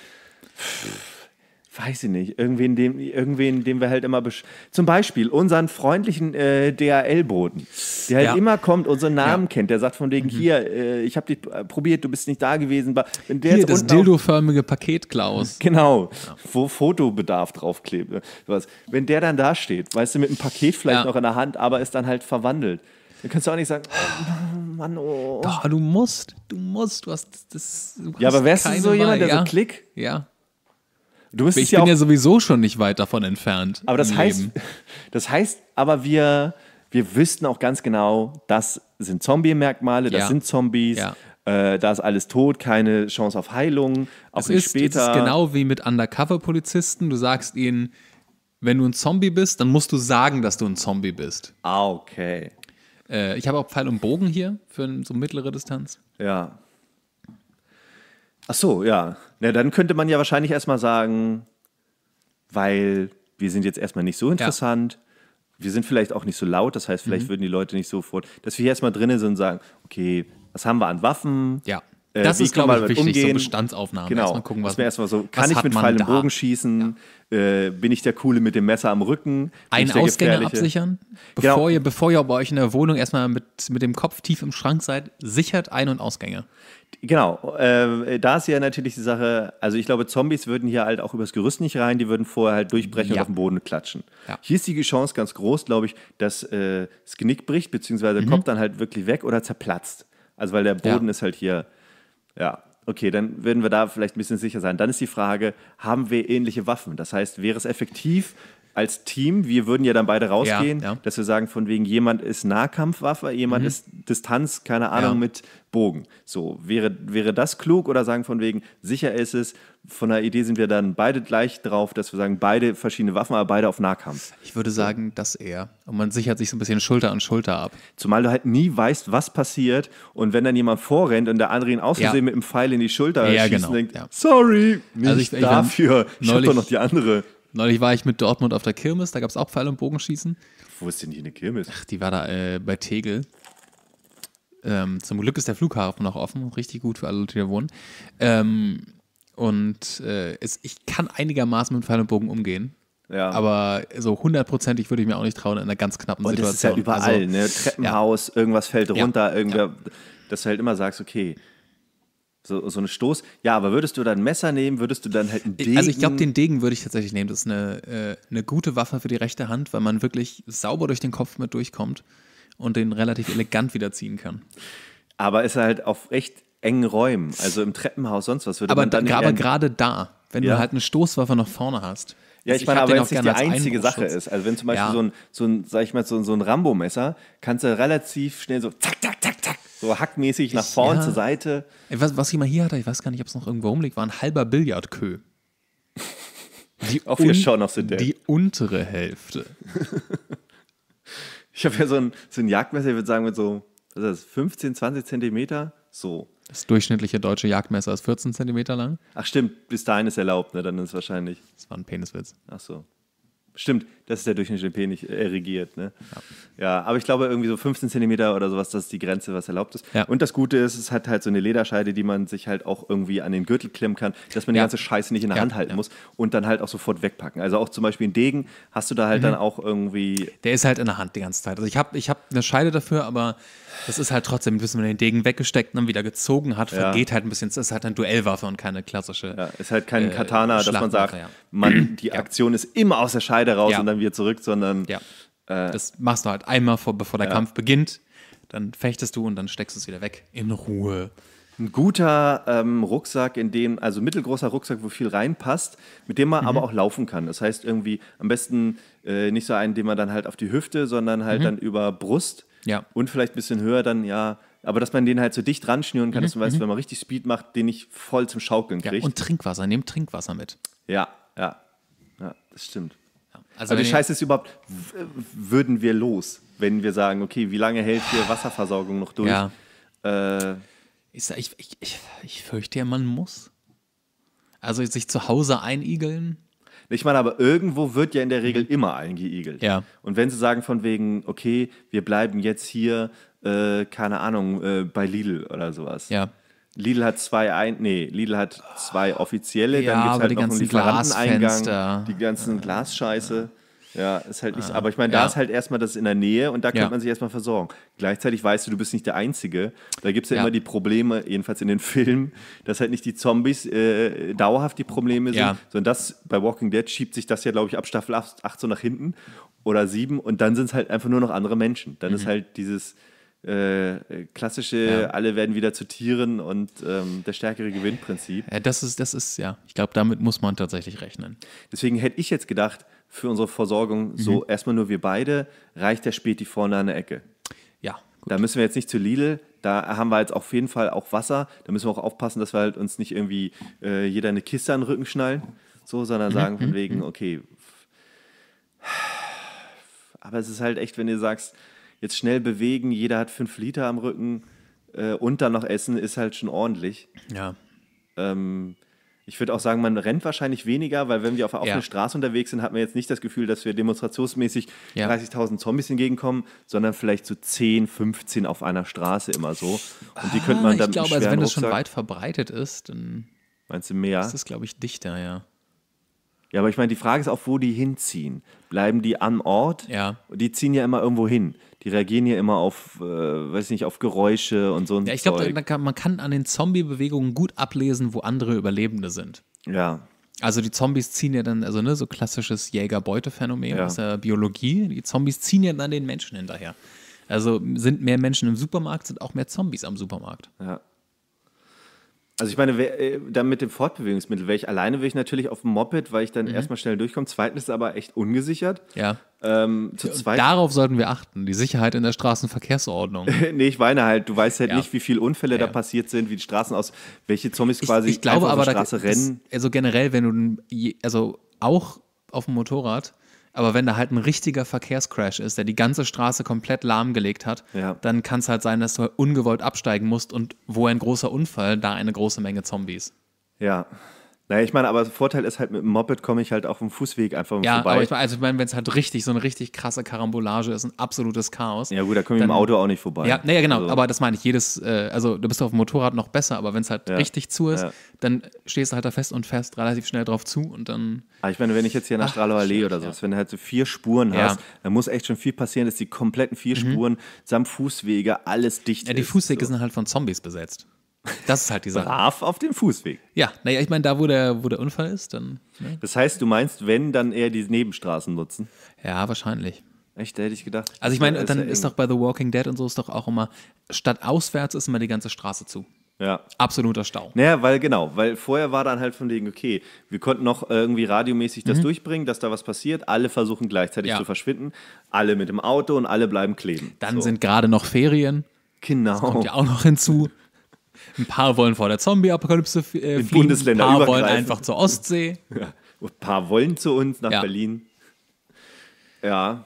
weiß ich nicht, irgendwen, dem, irgendwen, dem wir halt immer, zum Beispiel unseren freundlichen äh, DHL-Boten, der halt ja. immer kommt, unseren Namen ja. kennt, der sagt von wegen, mhm. hier, äh, ich habe dich probiert, du bist nicht da gewesen. Wenn der hier, das dildoförmige Paket, Klaus. Genau, ja. wo Fotobedarf draufklebt. Äh, sowas. Wenn der dann da steht, weißt du, mit einem Paket vielleicht noch in der Hand, aber ist dann halt verwandelt. Dann kannst du auch nicht sagen, oh, Mann, oh. Doch, du musst, du musst, du hast das. Du ja, aber wärst du so jemand, der so Klick? Ja. Du bist ich ja bin ja sowieso schon nicht weit davon entfernt. Aber das heißt, Leben. das heißt, aber wir, wir wüssten auch ganz genau, das sind Zombie-Merkmale, das ja. sind Zombies. Ja. Äh, da ist alles tot, keine Chance auf Heilung, auch es ist, später. Es ist genau wie mit Undercover-Polizisten. Du sagst ihnen, wenn du ein Zombie bist, dann musst du sagen, dass du ein Zombie bist. Ah, okay. Äh, ich habe auch Pfeil und Bogen hier für so mittlere Distanz. Ja. Ach so, ja. Na, dann könnte man ja wahrscheinlich erstmal sagen, weil wir sind jetzt erstmal nicht so interessant. Ja. Wir sind vielleicht auch nicht so laut, das heißt, vielleicht mhm. würden die Leute nicht sofort, dass wir hier erstmal drinnen sind und sagen, okay, was haben wir an Waffen? Ja. Äh, das ist, glaube ich, wichtig, umgehen? so Bestandsaufnahme. Genau. Erstmal gucken, was, erstmal so, kann ich mit Pfeil und Bogen schießen? Ja. Äh, bin ich der Coole mit dem Messer am Rücken? Bin Einen Ausgänger absichern? Genau. Bevor, genau. ihr, bevor ihr bei euch in der Wohnung erstmal mit, mit dem Kopf tief im Schrank seid, sichert Ein- und Ausgänge. Genau, äh, da ist ja natürlich die Sache, also ich glaube, Zombies würden hier halt auch übers Gerüst nicht rein, die würden vorher halt durchbrechen ja. und auf den Boden klatschen. Ja. Hier ist die Chance ganz groß, glaube ich, dass äh, das Genick bricht, beziehungsweise mhm. kommt dann halt wirklich weg oder zerplatzt. Also weil der Boden ja. ist halt hier, ja, okay, dann würden wir da vielleicht ein bisschen sicher sein. Dann ist die Frage, haben wir ähnliche Waffen? Das heißt, wäre es effektiv, als Team, wir würden ja dann beide rausgehen, ja, ja. dass wir sagen, von wegen jemand ist Nahkampfwaffe, jemand mhm. ist Distanz, keine Ahnung, ja. mit Bogen. So, wäre, wäre das klug oder sagen von wegen, sicher ist es, von der Idee sind wir dann beide gleich drauf, dass wir sagen, beide verschiedene Waffen, aber beide auf Nahkampf. Ich würde sagen, das eher. Und man sichert sich so ein bisschen Schulter an Schulter ab. Zumal du halt nie weißt, was passiert und wenn dann jemand vorrennt und der andere ihn ausgesehen ja. mit dem Pfeil in die Schulter ja, schießt genau. denkt, ja. sorry, nicht also ich, dafür, ich, ich hab doch noch die andere. Neulich war ich mit Dortmund auf der Kirmes, da gab es auch Pfeil- und Bogenschießen. Wo ist denn hier eine Kirmes? Ach, die war da äh, bei Tegel. Ähm, zum Glück ist der Flughafen noch offen, richtig gut für alle die da wohnen. Ähm, und äh, es, ich kann einigermaßen mit Pfeil und Bogen umgehen. Ja. Aber so hundertprozentig würde ich mir auch nicht trauen in einer ganz knappen Situation. Und das ist ja überall, also, ne? Treppenhaus, ja. irgendwas fällt runter, ja. irgendwer, dass du halt immer sagst, okay, so, so eine Stoß. Ja, aber würdest du dann ein Messer nehmen? Würdest du dann halt einen Degen? Also ich glaube, den Degen würde ich tatsächlich nehmen. Das ist eine, äh, eine gute Waffe für die rechte Hand, weil man wirklich sauber durch den Kopf mit durchkommt und den relativ elegant wieder ziehen kann. Aber ist halt auf recht engen Räumen, also im Treppenhaus, sonst was würde aber man dann. Aber gerade da, wenn ja. du halt eine Stoßwaffe nach vorne hast, ja, ich, meine, aber wenn es nicht die einzige Sache ist, also wenn zum Beispiel ja. so, ein, so ein, sag ich mal, so ein, so ein Rambo-Messer, kannst du relativ schnell so zack, zack, zack, zack, so hackmäßig nach vorn ja. zur Seite. Was, was ich mal hier hatte, ich weiß gar nicht, ob es noch irgendwo rumliegt, war ein halber Billardkö. Die, Auf un schauen auf die untere Hälfte. ich habe ja so ein, so ein Jagdmesser, ich würde sagen, mit so, was ist das, 15, 20 Zentimeter, so. Das durchschnittliche deutsche Jagdmesser ist 14 cm lang. Ach stimmt, bis dahin ist erlaubt, ne? Dann ist es wahrscheinlich. Das war ein Peniswitz. Ach so. Stimmt, das ist der durchschnittliche Penis erregiert. Äh, ne? Ja. ja. aber ich glaube, irgendwie so 15 cm oder sowas, das ist die Grenze, was erlaubt ist. Ja. Und das Gute ist, es hat halt so eine Lederscheide, die man sich halt auch irgendwie an den Gürtel klemmen kann, dass man die ganze Scheiße nicht in der Hand halten muss und dann halt auch sofort wegpacken. Also auch zum Beispiel einen Degen hast du da halt mhm. dann auch irgendwie. Der ist halt in der Hand die ganze Zeit. Also ich habe ich hab eine Scheide dafür, aber das ist halt trotzdem, wissen wenn man den Degen weggesteckt und dann wieder gezogen hat, vergeht halt ein bisschen. Das ist halt eine Duellwaffe und keine klassische. Ja, ist halt kein äh, Katana, dass man sagt, man, die Aktion ist immer aus der Scheide raus und dann dann wieder zurück, sondern. Ja. Äh, das machst du halt einmal, vor, bevor der ja. Kampf beginnt. Dann fechtest du und dann steckst du es wieder weg. In Ruhe. Ein guter ähm, Rucksack, in dem, also mittelgroßer Rucksack, wo viel reinpasst, mit dem man mhm. aber auch laufen kann. Das heißt irgendwie am besten äh, nicht so einen, den man dann halt auf die Hüfte, sondern halt mhm. dann über Brust ja. und vielleicht ein bisschen höher dann, ja, aber dass man den halt so dicht schnüren kann, mhm. dass man weiß, mhm. wenn man richtig Speed macht, den nicht voll zum Schaukeln kriegt. Ja, und Trinkwasser, nehmt Trinkwasser mit. Ja, ja, ja, das stimmt. Also Aber die Scheiße ist überhaupt, würden wir los, wenn wir sagen, okay, wie lange hält hier Wasserversorgung noch durch? Ja. Äh, ich, ich, ich, ich fürchte ja, man muss. Also sich zu Hause einigeln, ich meine, aber irgendwo wird ja in der Regel mhm. immer eingeigelt. Ja. Und wenn sie sagen von wegen, okay, wir bleiben jetzt hier, äh, keine Ahnung, äh, bei Lidl oder sowas. Ja. Lidl hat zwei ein, nee, Lidl hat zwei offizielle, ja, dann gibt es halt noch einen Lieferanteneingang, die ganzen Glasscheiße. Ja, ist halt nicht, aber ich meine, da ja. ist halt erstmal das in der Nähe und da ja. kann man sich erstmal versorgen. Gleichzeitig weißt du, du bist nicht der Einzige. Da gibt es ja, ja, immer die Probleme, jedenfalls in den Filmen, dass halt nicht die Zombies äh, dauerhaft die Probleme sind, sondern das bei Walking Dead schiebt sich das ja, glaube ich, ab Staffel 8 so nach hinten oder 7 und dann sind es halt einfach nur noch andere Menschen. Dann mhm. ist halt dieses, äh, äh, klassische, ja. alle werden wieder zu Tieren und ähm, der Stärkere Gewinnprinzip. Ja, das ist, das ist, ja. Ich glaube, damit muss man tatsächlich rechnen. Deswegen hätte ich jetzt gedacht, für unsere Versorgung, mhm. so erstmal nur wir beide, reicht der Späti vorne an der Ecke. Ja. Gut. Da müssen wir jetzt nicht zu Lidl, da haben wir jetzt auf jeden Fall auch Wasser. Da müssen wir auch aufpassen, dass wir halt uns nicht irgendwie äh, jeder eine Kiste an den Rücken schnallen, so, sondern mhm, sagen mhm. von wegen, mhm. okay. Aber es ist halt echt, wenn ihr sagst, jetzt schnell bewegen, jeder hat fünf Liter am Rücken äh, und dann noch essen, ist halt schon ordentlich. Ja. Ähm, ich würde auch sagen, man rennt wahrscheinlich weniger, weil wenn wir auf der offenen Straße unterwegs sind, hat man jetzt nicht das Gefühl, dass wir demonstrationsmäßig ja. 30.000 Zombies entgegenkommen, sondern vielleicht so 10, 15 auf einer Straße immer so. Und die könnte man ah, dann Ich glaube, also wenn das schon weit verbreitet ist, dann Meinst du mehr? ist es, glaube ich, dichter, ja. Ja, aber ich meine, die Frage ist auch, wo die hinziehen. Bleiben die am Ort? Ja. Die ziehen ja immer irgendwo hin die reagieren ja immer auf, äh, weiß nicht, auf Geräusche und so. Ja, ich glaube, man kann an den Zombie-Bewegungen gut ablesen, wo andere Überlebende sind. Ja. Also die Zombies ziehen ja dann, also ne, so klassisches Jäger-Beute-Phänomen ja. aus der Biologie. Die Zombies ziehen ja dann den Menschen hinterher. Also sind mehr Menschen im Supermarkt, sind auch mehr Zombies am Supermarkt. Ja. Also ich meine, äh, dann mit dem Fortbewegungsmittel wäre ich alleine, will ich natürlich auf dem Moped, weil ich dann mhm. erstmal schnell durchkomme. Zweitens ist es aber echt ungesichert. Ja. Ähm, zu zweit Darauf sollten wir achten, die Sicherheit in der Straßenverkehrsordnung. nee, ich meine halt, du weißt halt ja. nicht, wie viele Unfälle ja. da passiert sind, wie die Straßen aus, welche Zombies ich, quasi ich glaube, auf der Straße da, rennen. Ist, also generell, wenn du, also auch auf dem Motorrad, aber wenn da halt ein richtiger Verkehrscrash ist, der die ganze Straße komplett lahmgelegt hat, ja. dann kann es halt sein, dass du ungewollt absteigen musst und wo ein großer Unfall, da eine große Menge Zombies. Ja, naja, ich meine, aber Vorteil ist halt, mit dem Moped komme ich halt auf dem Fußweg einfach ja, vorbei. Ja, aber ich meine, also ich meine, wenn es halt richtig, so eine richtig krasse Karambolage ist, ein absolutes Chaos. Ja gut, da komme ich mit dem Auto auch nicht vorbei. Ja, naja, genau, also. aber das meine ich, jedes, äh, also du bist auf dem Motorrad noch besser, aber wenn es halt ja. richtig zu ist, ja. dann stehst du halt da fest und fährst relativ schnell drauf zu und dann... Aber ich meine, wenn ich jetzt hier nach Strahlau Allee oder sowas, wenn du halt so vier Spuren hast, dann muss echt schon viel passieren, dass die kompletten vier mhm. Spuren samt Fußwege alles dicht sind. ja, die Fußwege so. sind halt von Zombies besetzt. Das ist halt die Sache. Brav auf dem Fußweg. Ja, naja, ich meine, da wo der, wo der Unfall ist, dann. Ne? Das heißt, du meinst, wenn, dann eher die Nebenstraßen nutzen? Ja, wahrscheinlich. Echt, da hätte ich gedacht. Also ich meine, dann ist, ist doch bei The Walking Dead und so ist doch auch immer, statt auswärts ist immer die ganze Straße zu. Ja. Absoluter Stau. Naja, weil genau, weil vorher war dann halt von wegen, okay, wir konnten noch äh, irgendwie radiomäßig das mhm. durchbringen, dass da was passiert. Alle versuchen gleichzeitig ja. zu verschwinden, alle mit dem Auto und alle bleiben kleben. Dann so. sind gerade noch Ferien. Genau. Das kommt ja auch noch hinzu. Ein paar wollen vor der Zombie-Apokalypse äh, fliehen. Bundesländer ein paar wollen einfach zur Ostsee. Ja. Ein paar wollen zu uns nach ja. Berlin. Ja,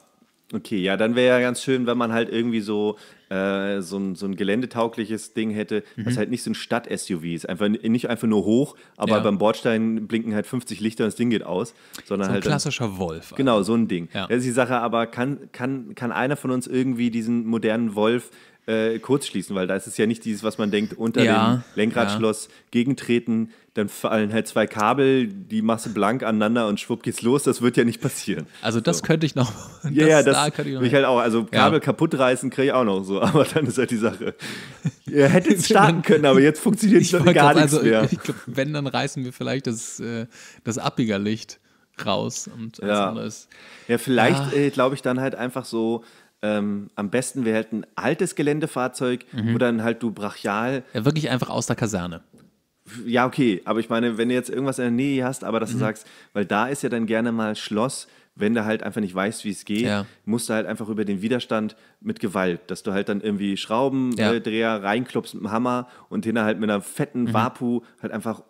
okay. Ja, dann wäre ja ganz schön, wenn man halt irgendwie so äh, so, ein, so ein geländetaugliches Ding hätte, mhm. was halt nicht so ein Stadt-SUV ist. Einfach, nicht einfach nur hoch, aber ja. beim Bordstein blinken halt 50 Lichter und das Ding geht aus. Sondern so ein halt klassischer dann, Wolf. Also. Genau, so ein Ding. Ja. Das ist die Sache, aber kann, kann, kann einer von uns irgendwie diesen modernen Wolf äh, kurzschließen, weil da ist es ja nicht dieses, was man denkt, unter ja, dem Lenkradschloss ja. gegentreten, dann fallen halt zwei Kabel, die Masse blank aneinander und schwupp geht's los. Das wird ja nicht passieren. Also das so. könnte ich noch. Das, ja, ja, das da könnte ich noch. Mich halt auch, also Kabel ja. kaputt reißen kriege ich auch noch so. aber dann ist halt die Sache. Ihr hättet starten können, aber jetzt funktioniert es gar nicht also, mehr. Ich glaube, wenn, dann reißen wir vielleicht das, äh, das Abbiegerlicht raus und alles ja. anderes. Ja, vielleicht äh, glaube ich dann halt einfach so, ähm, am besten wäre halt ein altes Geländefahrzeug, mhm. wo dann halt du brachial. Ja, wirklich einfach aus der Kaserne. Ja, okay, aber ich meine, wenn du jetzt irgendwas in der Nähe hast, aber dass mhm. du sagst, weil da ist ja dann gerne mal Schloss, wenn du halt einfach nicht weißt, wie es geht, ja. musst du halt einfach über den Widerstand mit Gewalt, dass du halt dann irgendwie Schraubendreher äh, ja. reinklopfst mit dem Hammer und den halt mit einer fetten mhm. Wapu halt einfach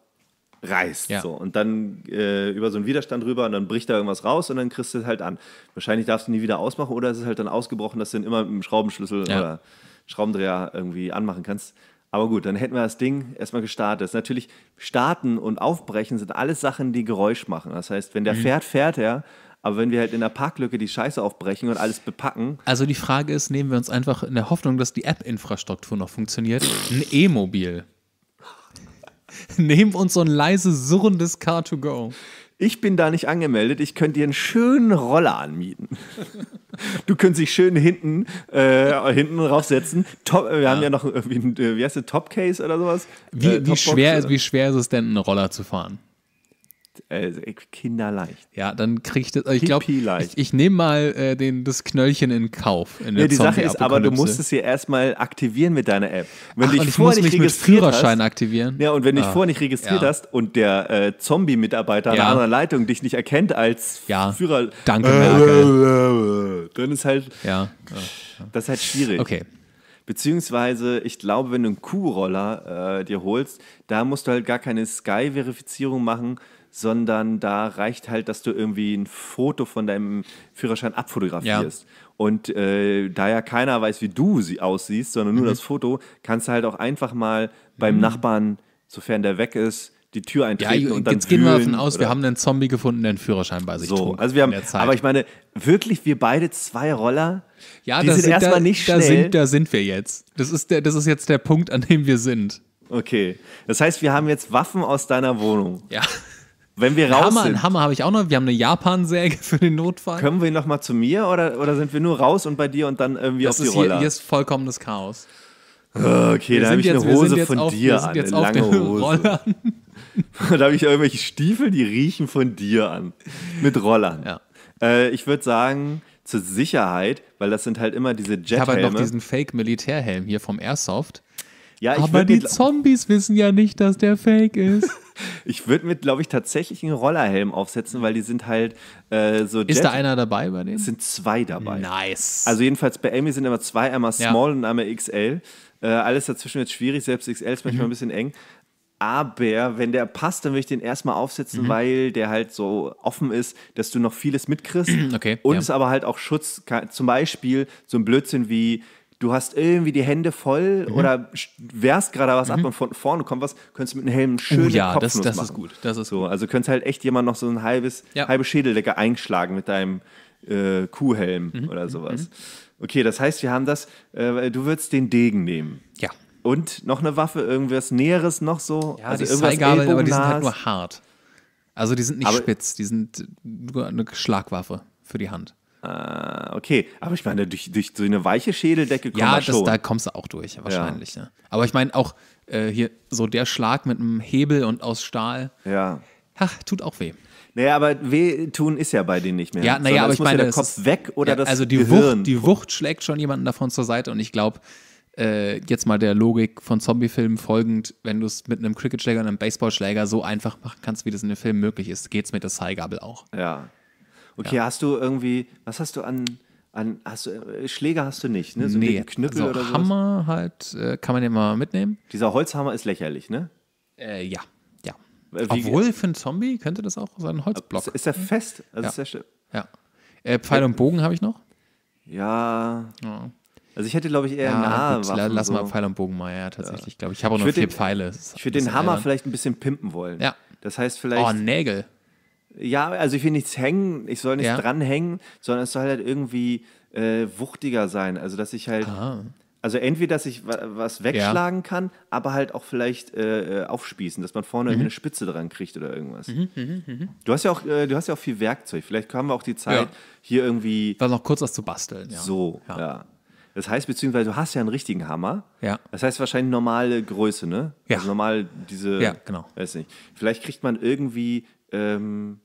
reißt. Ja. So. Und dann äh, über so einen Widerstand rüber und dann bricht da irgendwas raus und dann kriegst du es halt an. Wahrscheinlich darfst du nie wieder ausmachen oder ist es ist halt dann ausgebrochen, dass du ihn immer mit dem Schraubenschlüssel ja. oder Schraubendreher irgendwie anmachen kannst. Aber gut, dann hätten wir das Ding erstmal gestartet. Das ist natürlich starten und aufbrechen sind alles Sachen, die Geräusch machen. Das heißt, wenn der mhm. fährt, fährt er. Ja. Aber wenn wir halt in der Parklücke die Scheiße aufbrechen und alles bepacken. Also die Frage ist, nehmen wir uns einfach in der Hoffnung, dass die App-Infrastruktur noch funktioniert, ein E-Mobil. nehmen uns so ein leise surrendes Car2Go. Ich bin da nicht angemeldet. Ich könnte dir einen schönen Roller anmieten. Du könntest dich schön hinten, äh, hinten raufsetzen. Top, wir ja. haben ja noch irgendwie, äh, wie heißt der, Topcase oder sowas? Wie, äh, wie schwer wie schwer ist es denn, einen Roller zu fahren? äh, also, kinderleicht. Ja, dann kriege ich das. Ich glaube, ich, ich nehme mal äh, den, das Knöllchen in Kauf. In ja, die Sache ist aber, du musst es hier erstmal aktivieren mit deiner App. Wenn Ach, dich und ich vorher muss nicht mich mit Führerschein hast, aktivieren. Ja, und wenn du ah, dich vorher nicht registriert ja. hast und der äh, Zombie-Mitarbeiter ja. an einer anderen Leitung dich nicht erkennt als ja. Führer. Danke, äh, Merkel. Dann ist halt. Ja. Das ist halt schwierig. Okay. Beziehungsweise, ich glaube, wenn du einen Q-Roller äh, dir holst, da musst du halt gar keine Sky-Verifizierung machen, sondern da reicht halt, dass du irgendwie ein Foto von deinem Führerschein abfotografierst. Ja. Und äh, da ja keiner weiß, wie du sie aussiehst, sondern nur mhm. das Foto, kannst du halt auch einfach mal beim mhm. Nachbarn, sofern der weg ist, die Tür eintreten ja, und dann Jetzt gehen wir davon aus, oder? wir haben einen Zombie gefunden, der einen Führerschein bei sich so, trug. Also wir haben, aber ich meine, wirklich, wir beide zwei Roller? Ja, die sind, sind erstmal nicht schnell. Da sind, da sind wir jetzt. Das ist, der, das ist jetzt der Punkt, an dem wir sind. Okay. Das heißt, wir haben jetzt Waffen aus deiner Wohnung. Ja. Wenn wir raus Hammer, sind. Einen Hammer habe ich auch noch. Wir haben eine Japansäge für den Notfall. Können wir nochmal zu mir oder, oder sind wir nur raus und bei dir und dann irgendwie das auf die ist Roller? Hier, hier ist vollkommenes Chaos. Ah, okay, da habe ich jetzt, eine Hose von auf, dir an, eine lange Hose. Rollern. da habe ich irgendwelche Stiefel, die riechen von dir an, mit Rollern. Ja. Äh, ich würde sagen, zur Sicherheit, weil das sind halt immer diese Jet-Helme. Ich habe halt noch diesen Fake-Militärhelm hier vom Airsoft. Ja, ich Aber die Zombies wissen ja nicht, dass der Fake ist. ich würde mir, glaube ich, tatsächlich einen Rollerhelm aufsetzen, weil die sind halt äh, so. Ist Jet da einer dabei bei denen? Es sind zwei dabei. Nice. Also, jedenfalls bei Amy sind immer zwei, einmal Small ja. und einmal XL. Äh, alles dazwischen wird schwierig, selbst XL ist manchmal mhm. ein bisschen eng. Aber wenn der passt, dann würde ich den erstmal aufsetzen, mhm. weil der halt so offen ist, dass du noch vieles mitkriegst. Okay, und ja. es aber halt auch Schutz, zum Beispiel so ein Blödsinn wie, du hast irgendwie die Hände voll mhm. oder wehrst gerade was mhm. ab und von vorne kommt was, könntest du mit einem Helm schön oh, ja, Kopfnuss das, das machen. Ist gut. Das ist so, also könntest halt echt jemand noch so ein halbes ja. halbe Schädeldecke einschlagen mit deinem äh, Kuhhelm mhm. oder mhm, sowas. Mhm. Okay, das heißt, wir haben das. Äh, du würdest den Degen nehmen. Ja. Und noch eine Waffe, irgendwas Näheres noch so. Ja, also die irgendwas Zeigabeln, aber die sind halt nur hart. Also die sind nicht aber spitz, die sind nur eine Schlagwaffe für die Hand. Ah, okay, aber ich meine, durch, durch so eine weiche Schädeldecke kommt ja, schon. Ja, da kommst du auch durch, wahrscheinlich. Ja. Ne? Aber ich meine auch äh, hier so der Schlag mit einem Hebel und aus Stahl. Ja. Ach, tut auch weh. Naja, aber weh tun ist ja bei denen nicht mehr. Ja, naja, aber ich meine, ja der Kopf ist, weg oder ja, das Also die Gehirn. Wucht, die Wucht schlägt schon jemanden davon zur Seite und ich glaube, äh, jetzt mal der Logik von Zombiefilmen folgend, wenn du es mit einem Cricketschläger und einem Baseballschläger so einfach machen kannst, wie das in dem Film möglich ist, geht es mit der Seilgabel auch. Ja. Okay, ja. hast du irgendwie, was hast du an, an hast du, äh, Schläger hast du nicht, ne? So nee, Knüppel also oder so. Hammer halt, äh, kann man ja mal mitnehmen. Dieser Holzhammer ist lächerlich, ne? Äh, ja, ja. Äh, wie Obwohl für einen Zombie könnte das auch sein Holzblock. Ist er fest? Also ja. Ist der Sch ja. Äh, Pfeil und Bogen habe ich noch. Ja. ja. Also ich hätte, glaube ich, eher ja, nahe gut, Waffen, Lass so. mal Pfeil und Bogen mal, ja, tatsächlich, ja. glaube ich. habe auch noch vier den, Pfeile. Ich würde den Hammer albern. vielleicht ein bisschen pimpen wollen. Ja. Das heißt vielleicht. Oh, Nägel. Ja, also ich will nichts hängen, ich soll nicht ja. dranhängen, sondern es soll halt irgendwie äh, wuchtiger sein. Also dass ich halt. Aha. Also entweder, dass ich was wegschlagen ja. kann, aber halt auch vielleicht äh, äh aufspießen, dass man vorne mhm. eine Spitze dran kriegt oder irgendwas. Mhm, mh, mh. Du hast ja auch, äh, du hast ja auch viel Werkzeug. Vielleicht haben wir auch die Zeit, ja. hier irgendwie. Dann noch kurz was zu basteln. Ja. So, ja. Das heißt, beziehungsweise du hast ja einen richtigen Hammer. Ja. Das heißt wahrscheinlich normale Größe, ne? Ja. Also normal diese. Ja, genau. Weiß nicht. Vielleicht kriegt man irgendwie ähm,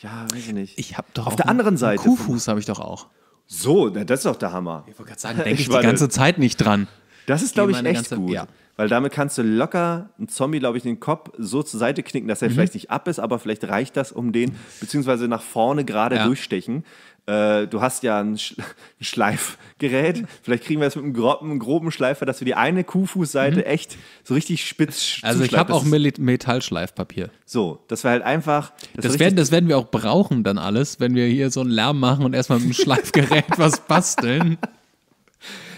ja, weiß ich nicht. Ich habe doch auf der einen, anderen Seite. Kuhfuß habe ich doch auch. So, na, das ist doch der Hammer. Ich wollte gerade sagen, denke ich, ich die ganze Zeit nicht dran. Das ist, glaube ich, echt ganze, gut. Ja. Weil damit kannst du locker einen Zombie, glaube ich, den Kopf so zur Seite knicken, dass er mhm. vielleicht nicht ab ist, aber vielleicht reicht das, um den beziehungsweise nach vorne gerade ja. durchstechen. Äh, du hast ja ein, Sch ein, Schleifgerät. Vielleicht kriegen wir es mit einem groben, groben Schleifer, dass wir die eine Kuhfußseite mhm. echt so richtig spitz Also ich habe auch Metallschleifpapier. So, das war halt einfach. Das, das werden, das werden wir auch brauchen dann alles, wenn wir hier so einen Lärm machen und erstmal mit dem Schleifgerät was basteln.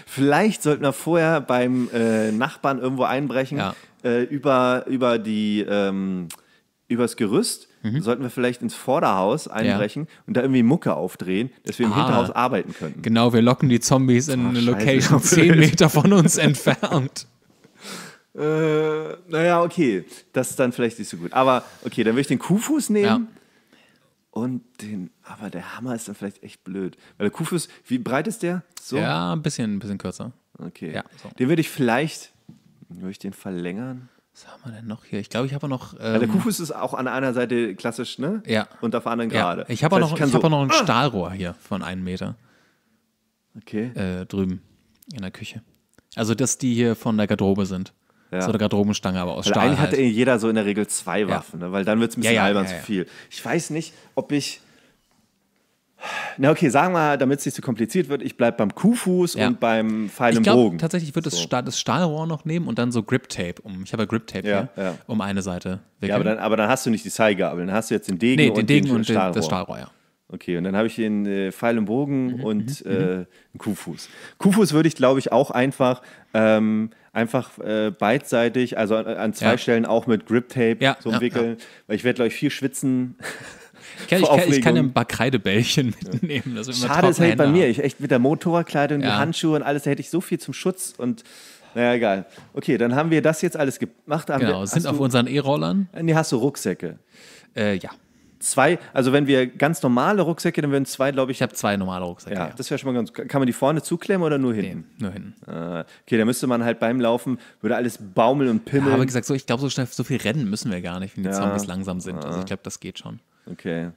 Vielleicht sollten wir vorher beim äh, Nachbarn irgendwo einbrechen ja. äh, über, über die ähm, übers Gerüst mhm. sollten wir vielleicht ins Vorderhaus einbrechen ja. und da irgendwie Mucke aufdrehen, dass wir im ah, Hinterhaus arbeiten können. Genau, wir locken die Zombies in Ach, eine Location scheiße. 10 Meter von uns entfernt. Äh, naja, okay, das ist dann vielleicht nicht so gut. Aber okay, dann würde ich den Kuhfuß nehmen. Ja. Und den, aber der Hammer ist dann vielleicht echt blöd. Weil der Kuhfuß, wie breit ist der? So? Ja, ein bisschen, ein bisschen kürzer. Okay. Ja, so. Den würde ich vielleicht, würde ich den verlängern? Was haben wir denn noch hier? Ich glaube, ich habe noch. Ah, ähm, ja, der Kuhfuß ist auch an einer Seite klassisch, ne? Ja. Und auf der anderen gerade. Ich habe auch, noch, so hab auch noch ein ah! Stahlrohr hier von einem Meter. Okay. Äh, drüben in der Küche. Also, dass die hier von der Garderobe sind. Ja. So eine Garderobenstange, aber aus weil Stahl. Eigentlich halt. hat jeder so in der Regel zwei Waffen, ne? weil dann wird es ein bisschen albern zu viel. Ich weiß nicht, ob ich na okay, sagen wir, damit es nicht zu so kompliziert wird, ich bleibe beim Kuhfuß ja. und beim Pfeil ich im Bogen. Tatsächlich, ich würde so. das, das Stahlrohr noch nehmen und dann so Grip Tape um. Ich habe ja Grip Tape ja, hier, ja. um eine Seite. Wickeln. Ja, aber dann, aber dann, hast du nicht die aber dann hast du jetzt den Degen, nee, den und, Degen den, und Stahlrohr. das Stahlrohr. Ja. Okay, und dann habe ich den äh, Pfeil im Bogen mhm, und mhm, äh, mhm. einen Kuhfuß. Kuhfuß würde ich, glaube ich, auch einfach, ähm, einfach äh, beidseitig, also an, an zwei Stellen auch mit Grip Tape so umwickeln, weil ich werde, glaube ich, viel schwitzen. Ich kann, ich kann, ich kann ein paar Kreidebällchen mitnehmen. Dass Schade ist halt bei mir. Ich echt mit der Motorradkleidung, ja. die Handschuhe und alles, da hätte ich so viel zum Schutz und naja, egal. Okay, dann haben wir das jetzt alles gemacht. Haben genau, wir, sind auf du, unseren E-Rollern. Äh, nee, hast du Rucksäcke? Äh, ja. Zwei, also wenn wir ganz normale Rucksäcke, dann würden zwei, glaube ich. Ich habe zwei normale Rucksäcke. Ja, ja. das wäre schon mal ganz. Kann man die vorne zuklemmen oder nur hinten? Nee, nur hinten. Ah, okay, da müsste man halt beim Laufen, würde alles baumeln und pimmeln. Ja, aber gesagt, so, ich glaube, so schnell, so viel rennen müssen wir gar nicht, wenn die ja. Zombies langsam sind. Also ich ah. glaube, das geht schon. Okay.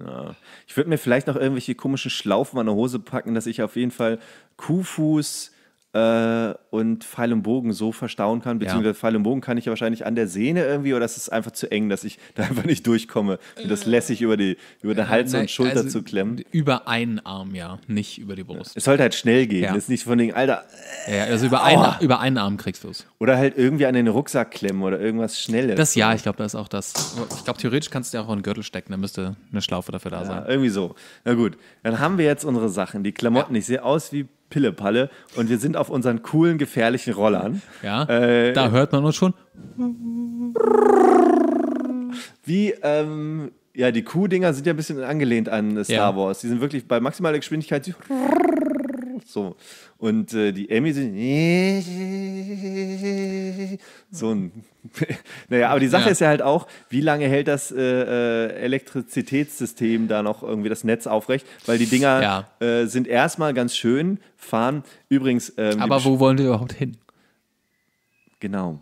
Ja. Ich würde mir vielleicht noch irgendwelche komischen Schlaufen an der Hose packen, dass ich auf jeden Fall Kuhfuß, äh, und Pfeil und Bogen so verstauen kann, beziehungsweise ja. Pfeil und Bogen kann ich ja wahrscheinlich an der Sehne irgendwie, oder ist es einfach zu eng, dass ich da einfach nicht durchkomme, und das lässig über, die, über den Hals äh, nein, und Schulter also zu klemmen. Über einen Arm, ja, nicht über die Brust. Es sollte halt schnell gehen, ja. das ist nicht von den Alter. Ja, also über, oh. einen, über einen Arm kriegst du es. Oder halt irgendwie an den Rucksack klemmen oder irgendwas Schnelles. Das ja, ich glaube, das ist auch das. Ich glaube, theoretisch kannst du ja auch einen Gürtel stecken, da müsste eine Schlaufe dafür da ja, sein. Irgendwie so. Na gut, dann haben wir jetzt unsere Sachen, die Klamotten. Ich sehe aus wie Pillepalle und wir sind auf unseren coolen, gefährlichen Rollern. Ja, äh, da hört man uns schon. Wie, ähm, ja, die Kuh-Dinger sind ja ein bisschen angelehnt an Star ja. Wars. Die sind wirklich bei maximaler Geschwindigkeit so. Und äh, die Emmy sind so ein naja, aber die Sache ja. ist ja halt auch, wie lange hält das äh, äh, Elektrizitätssystem da noch irgendwie das Netz aufrecht? Weil die Dinger ja. äh, sind erstmal ganz schön, fahren übrigens. Ähm, aber wo wollen die überhaupt hin? Genau.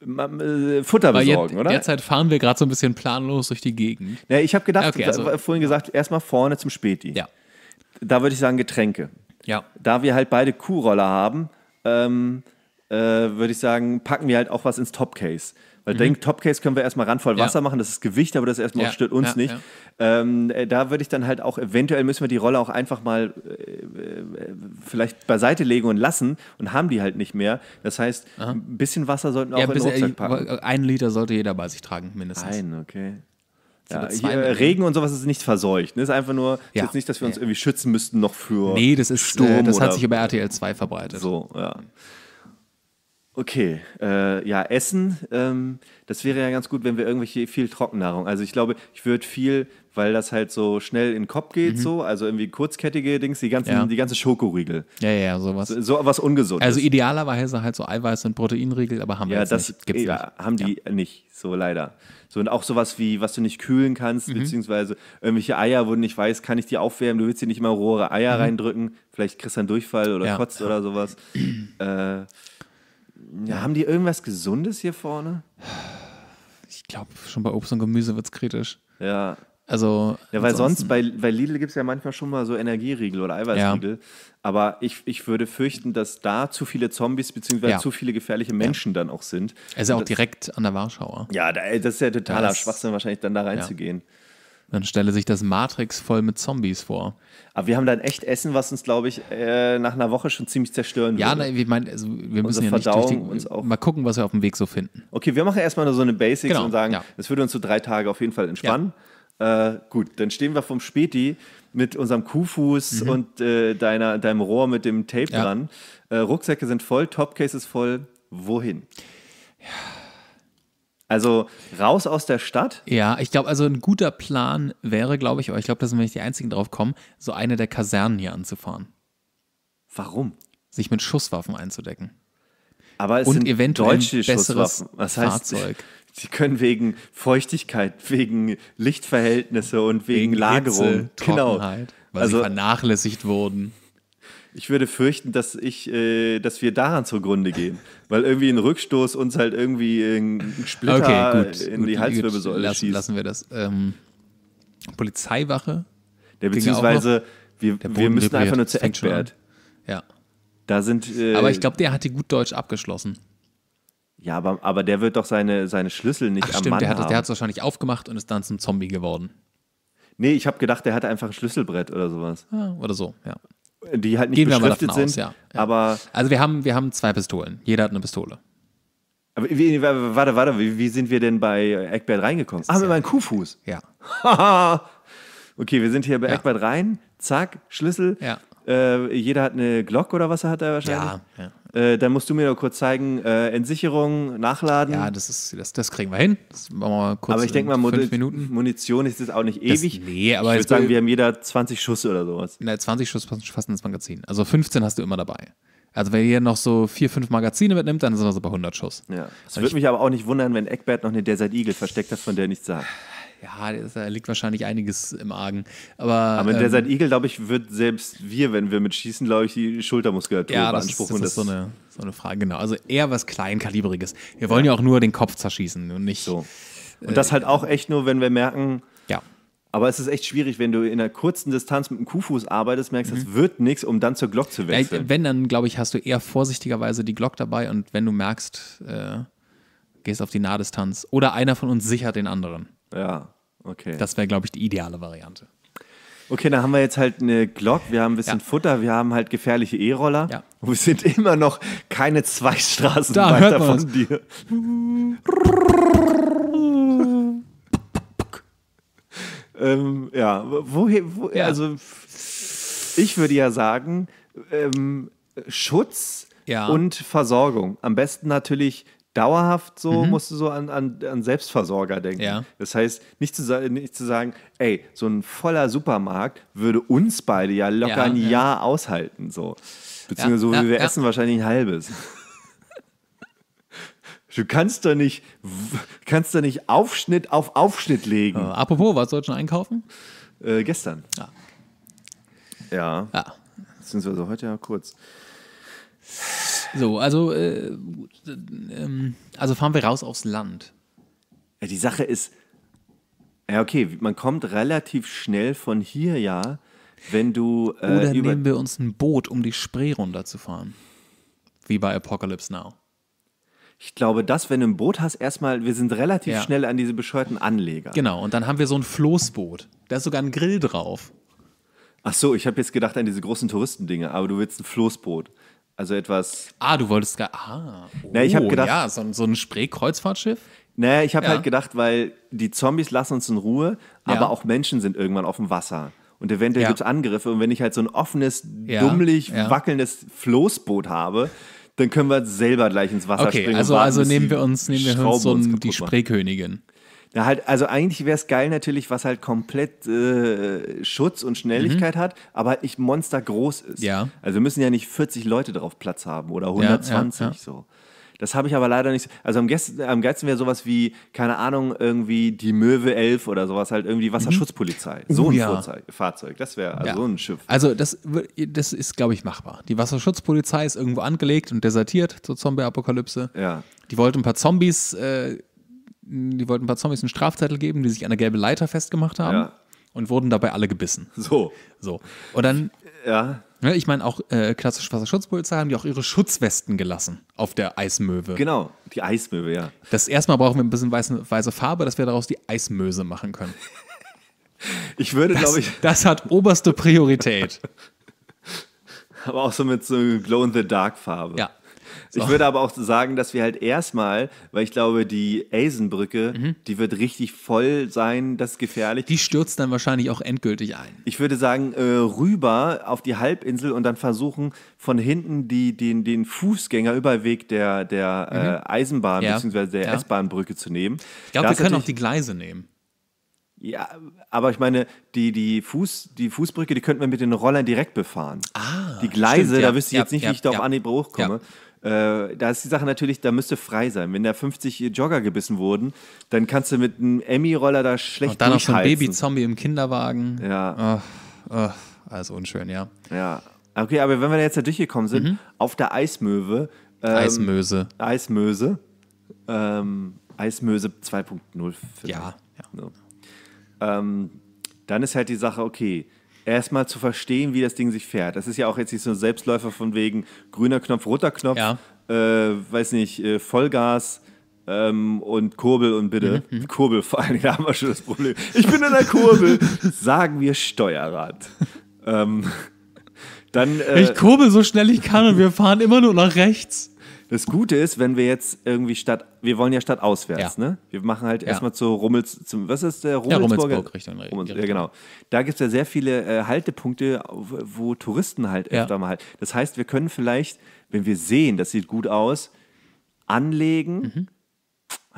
Äh, Futter besorgen, jetzt, oder? Derzeit fahren wir gerade so ein bisschen planlos durch die Gegend. Ja, ich habe gedacht, okay, also, vorhin gesagt, erstmal vorne zum Späti. Ja. Da würde ich sagen Getränke. Ja. Da wir halt beide Kuhroller haben, ähm, äh, würde ich sagen, packen wir halt auch was ins Topcase. Weil mhm. den Topcase können wir erstmal randvoll Wasser ja. machen, das ist Gewicht, aber das erstmal ja. stört uns ja, nicht. Ähm, äh, da würde ich dann halt auch, eventuell müssen wir die Rolle auch einfach mal äh, äh, vielleicht beiseite legen und lassen und haben die halt nicht mehr. Das heißt, Aha. ein bisschen Wasser sollten wir auch in den Rucksack packen. Ein Liter sollte jeder bei sich tragen, mindestens. Ein, okay. Ja, hier, Regen und sowas ist nicht verseucht. Ne? Ist einfach nur, ist ja. jetzt nicht, dass wir uns irgendwie schützen müssten noch für. Nee, das ist Sturm. Äh, das hat sich über RTL 2 verbreitet. So, ja. Okay, äh, ja, Essen, ähm, das wäre ja ganz gut, wenn wir irgendwelche viel Trockennahrung. Also ich glaube, ich würde viel, weil das halt so schnell in den Kopf geht, mhm. so, also irgendwie kurzkettige Dings, die ganzen, ja. die ganzen Schokoriegel. Ja, ja, sowas. So, so was Ungesundes. Also idealerweise halt so Eiweiß und Proteinriegel, aber haben ja, wir das nicht. Gibt's ja, nicht. haben die ja. nicht, so leider. So und auch sowas wie, was du nicht kühlen kannst, mhm. beziehungsweise irgendwelche Eier, wo du nicht weißt, kann ich die aufwärmen, du willst dir nicht mal rohe Eier mhm. reindrücken, vielleicht kriegst du einen Durchfall oder kotzt oder sowas. äh, ja, haben die irgendwas Gesundes hier vorne? Ich glaube, schon bei Obst und Gemüse wird es kritisch. Ja. Also, ja, weil sonst bei, bei Lidl gibt es ja manchmal schon mal so Energieriegel oder Eiweißriegel. Ja. Aber ich, ich würde fürchten, dass da zu viele Zombies bzw. Ja. zu viele gefährliche Menschen dann auch sind. Er ist ja auch direkt an der Warschauer. Ja, das ist ja totaler das, Schwachsinn, wahrscheinlich dann da reinzugehen. Ja. Dann stelle sich das Matrix voll mit Zombies vor. Aber wir haben dann echt Essen, was uns, glaube ich, äh, nach einer Woche schon ziemlich zerstören ja, würde. Ja, wir meinen, also wir müssen also ja nicht richtig, uns auch. mal gucken, was wir auf dem Weg so finden. Okay, wir machen erstmal nur so eine Basics genau, und sagen, ja. das würde uns so drei Tage auf jeden Fall entspannen. Ja. Äh, gut, dann stehen wir vom Späti mit unserem Kuhfuß mhm. und äh, deiner, deinem Rohr mit dem Tape dran. Äh, Rucksäcke sind voll, Topcase ist voll. Wohin? Ja also raus aus der Stadt? Ja, ich glaube, also ein guter Plan wäre, glaube ich, aber ich glaube, da sind wir nicht die Einzigen drauf kommen, so eine der Kasernen hier anzufahren. Warum? Sich mit Schusswaffen einzudecken. Aber es Und sind eventuell deutsche besseres Was heißt, Fahrzeug. Sie können wegen Feuchtigkeit, wegen Lichtverhältnisse und wegen, wegen Lagerung, Hitze, genau. weil also, sie vernachlässigt wurden. Ich würde fürchten, dass ich, äh, dass wir daran zugrunde gehen, weil irgendwie ein Rückstoß uns halt irgendwie ein Splitter okay, gut, in gut, die Halswirbelsäule lass, schießt. Lassen wir das. Ähm, Polizeiwache. Der beziehungsweise wir, wir müssen einfach nur zu Eckbert. Ja. Da sind. Äh, aber ich glaube, der hatte gut Deutsch abgeschlossen. Ja, aber, aber der wird doch seine, seine Schlüssel nicht Ach, am stimmt, Mann der hat, haben. Der hat es wahrscheinlich aufgemacht und ist dann zum Zombie geworden. Nee, ich habe gedacht, der hatte einfach ein Schlüsselbrett oder sowas. Ah, oder so, ja. Die halt nicht Gehen beschriftet sind. Aus, ja. Aber also wir haben, wir haben zwei Pistolen. Jeder hat eine Pistole. Aber wie, warte, warte, wie, wie, sind wir denn bei Eckbert reingekommen? Ah, mit meinem Kuhfuß. Ja. okay, wir sind hier bei ja. Eckbert rein. Zack, Schlüssel. Ja. Äh, jeder hat eine Glock oder was hat er wahrscheinlich? Ja. ja. Äh, dann musst du mir noch kurz zeigen, äh, Entsicherung, Nachladen. Ja, das, ist, das, das kriegen wir hin. Das machen wir mal kurz aber ich denke mal, Mut Munition ist jetzt auch nicht ewig. Das, nee, aber ich würde sagen, wir haben jeder 20 Schuss oder sowas. Na, 20 Schuss fassen ins Magazin. Also 15 hast du immer dabei. Also wenn ihr noch so vier, fünf Magazine mitnimmt, dann sind wir so bei 100 Schuss. Ja. Es würde mich aber auch nicht wundern, wenn Eckbert noch eine Desert Eagle versteckt hat, von der nichts sagt ja, da liegt wahrscheinlich einiges im Argen. Aber, Aber in ähm, der Sand Igel, glaube ich, wird selbst wir, wenn wir mit schießen, glaube ich, die Schultermuskulatur ja, beanspruchen. Das, das, das ist so eine, so eine Frage, genau. Also eher was Kleinkalibriges. Wir wollen ja, ja auch nur den Kopf zerschießen und nicht. So. Äh, und das halt auch echt nur, wenn wir merken, ja. Aber es ist echt schwierig, wenn du in einer kurzen Distanz mit dem Kuhfuß arbeitest, merkst, mhm. das wird nichts, um dann zur Glock zu wechseln. Ja, wenn, dann glaube ich, hast du eher vorsichtigerweise die Glock dabei und wenn du merkst, äh, gehst auf die Nahdistanz. Oder einer von uns sichert den anderen. Ja, okay. Das wäre, glaube ich, die ideale Variante. Okay, dann haben wir jetzt halt eine Glock, wir haben ein bisschen ja. Futter, wir haben halt gefährliche E-Roller. Ja. Und Wir sind immer noch keine zwei Straßen da weiter von dir. ähm, ja, woher, wo, ja. also ich würde ja sagen, ähm, Schutz ja. und Versorgung. Am besten natürlich dauerhaft so, mhm. musst du so an, an, an Selbstversorger denken. Ja. Das heißt, nicht zu, nicht zu sagen, ey, so ein voller Supermarkt würde uns beide ja locker ja, ein ja. Jahr aushalten. So. Beziehungsweise so wie wir essen wahrscheinlich ein halbes. Du kannst doch nicht, kannst da nicht Aufschnitt auf Aufschnitt legen. Äh, apropos, was sollst du schon einkaufen? Äh, gestern. Ja. ja. Ja. Beziehungsweise heute ja kurz. So, also, äh, ähm, also fahren wir raus aufs Land. Ja, die Sache ist, ja, okay, man kommt relativ schnell von hier, ja, wenn du. Äh, Oder nehmen wir uns ein Boot, um die Spree runterzufahren. Wie bei Apocalypse Now. Ich glaube, dass, wenn du ein Boot hast, erstmal, wir sind relativ ja. schnell an diese bescheuerten Anleger. Genau, und dann haben wir so ein Floßboot. Da ist sogar ein Grill drauf. Ach so, ich habe jetzt gedacht an diese großen Touristendinge, aber du willst ein Floßboot. Also etwas. Ah, du wolltest gar. Ah, oh, na, ich habe oh, gedacht. Ja, so, so ein Spree-Kreuzfahrtschiff? Naja, ich habe ja. halt gedacht, weil die Zombies lassen uns in Ruhe, aber ja. auch Menschen sind irgendwann auf dem Wasser. Und eventuell ja. gibt es Angriffe. Und wenn ich halt so ein offenes, dummlich wackelndes Floßboot habe, dann können wir selber gleich ins Wasser okay, springen. Also, warten, also nehmen wir uns, nehmen wir uns so ein, die Spreekönigin. Machen. Na halt, also eigentlich wäre es geil natürlich, was halt komplett äh, Schutz und Schnelligkeit mhm. hat, aber halt nicht monstergroß ist. Ja. Also wir müssen ja nicht 40 Leute drauf Platz haben oder 120 ja, ja, so. Das habe ich aber leider nicht. Also am, Gästen, am geilsten wäre sowas wie, keine Ahnung, irgendwie die Möwe 11 oder sowas, halt irgendwie mhm. Wasserschutzpolizei. Mhm. So ein ja. Fahrzeug, das wäre also ja. so ein Schiff. Also das, das ist, glaube ich, machbar. Die Wasserschutzpolizei ist irgendwo angelegt und desertiert zur Zombie-Apokalypse. Ja. Die wollten ein paar Zombies äh, die wollten ein paar Zombies einen Strafzettel geben, die sich an der gelben Leiter festgemacht haben ja. und wurden dabei alle gebissen. So. So. Und dann. Ja. Ne, ich meine, auch äh, klassisch Wasserschutzpolizei haben die auch ihre Schutzwesten gelassen auf der Eismöwe. Genau, die Eismöwe, ja. Das erste Mal brauchen wir ein bisschen weiße, weiße Farbe, dass wir daraus die Eismöse machen können. ich würde, glaube ich. Das hat oberste Priorität. Aber auch so mit so Glow-in-the-Dark-Farbe. Ja, so. Ich würde aber auch sagen, dass wir halt erstmal, weil ich glaube, die Eisenbrücke, mhm. die wird richtig voll sein, das ist gefährlich. Die stürzt dann wahrscheinlich auch endgültig ein. Ich würde sagen, äh, rüber auf die Halbinsel und dann versuchen, von hinten die, den, den Fußgängerüberweg der, der äh, mhm. äh, Eisenbahn ja. bzw. der ja. S-Bahnbrücke zu nehmen. Ich glaube, wir können auch die Gleise nehmen. Ja, aber ich meine, die, die, Fuß, die Fußbrücke, die könnten wir mit den Rollern direkt befahren. Ah, die Gleise, stimmt, ja, da wüsste ich ja, jetzt nicht, ja, wie ich da auf Anhieb hochkomme. Äh, da ist die Sache natürlich, da müsste frei sein. Wenn da 50 Jogger gebissen wurden, dann kannst du mit einem Emmy-Roller da schlecht Und dann noch so ein Baby-Zombie im Kinderwagen. Ja. Oh, oh, also unschön, ja. Ja. Okay, aber wenn wir da jetzt da durchgekommen sind, mhm. auf der Eismöwe. Ähm, Eismöse. Eismöse. Ähm, Eismöse 2.0. Ja. ja. So. Ähm, dann ist halt die Sache, okay, erstmal zu verstehen, wie das Ding sich fährt. Das ist ja auch jetzt nicht so ein Selbstläufer von wegen grüner Knopf, roter Knopf, ja. äh, weiß nicht, äh, Vollgas. Ähm, und Kurbel und bitte. Mhm, mhm. Kurbel vor allem, da haben wir schon das Problem. Ich bin in der Kurbel. Sagen wir Steuerrad. ähm, dann, äh, ich kurbel so schnell ich kann und wir fahren immer nur nach rechts. Das Gute ist, wenn wir jetzt irgendwie statt, wir wollen ja statt auswärts, ja. ne? Wir machen halt ja. erstmal zu Rummels, zum, was ist der Rummelsburg? Ja, Rummelsburg Richtung, Rummels, Ja, genau. Da gibt es ja sehr viele äh, Haltepunkte, wo Touristen halt öfter mal halt. Das heißt, wir können vielleicht, wenn wir sehen, das sieht gut aus, anlegen. Mhm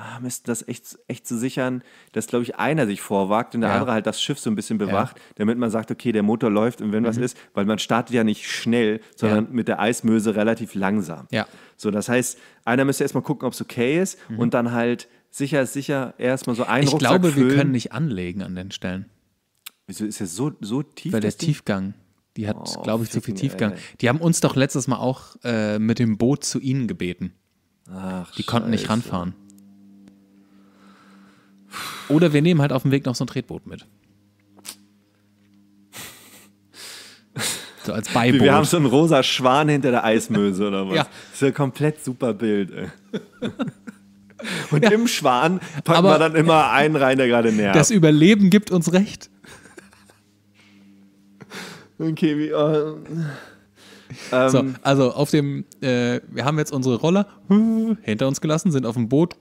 ah, Mist, das echt, echt zu sichern, dass, glaube ich, einer sich vorwagt und der ja. andere halt das Schiff so ein bisschen bewacht, ja. damit man sagt, okay, der Motor läuft und wenn mhm. was ist, weil man startet ja nicht schnell, sondern ja. mit der Eismöse relativ langsam. Ja. So, das heißt, einer müsste erstmal gucken, ob es okay ist mhm. und dann halt sicher ist sicher erstmal so einen Ich Rucksack glaube, füllen. wir können nicht anlegen an den Stellen. Wieso ist das so, so tief? Weil der Tiefgang. Die hat, oh, glaube ich, zu so viel Tiefgang. Ey. Die haben uns doch letztes Mal auch äh, mit dem Boot zu ihnen gebeten. Ach, die konnten Scheiße. nicht ranfahren. Oder wir nehmen halt auf dem Weg noch so ein Tretboot mit. So als Beiboot. Wir haben so einen rosa Schwan hinter der Eismöse oder was? Ja. Das ist ja komplett super Bild, ey. Und ja. im Schwan packen Aber wir dann immer einen rein, der gerade nervt. Das Überleben gibt uns recht. Okay, wie. Oh. Ähm. So, also auf dem, äh, wir haben jetzt unsere Roller hinter uns gelassen, sind auf dem Boot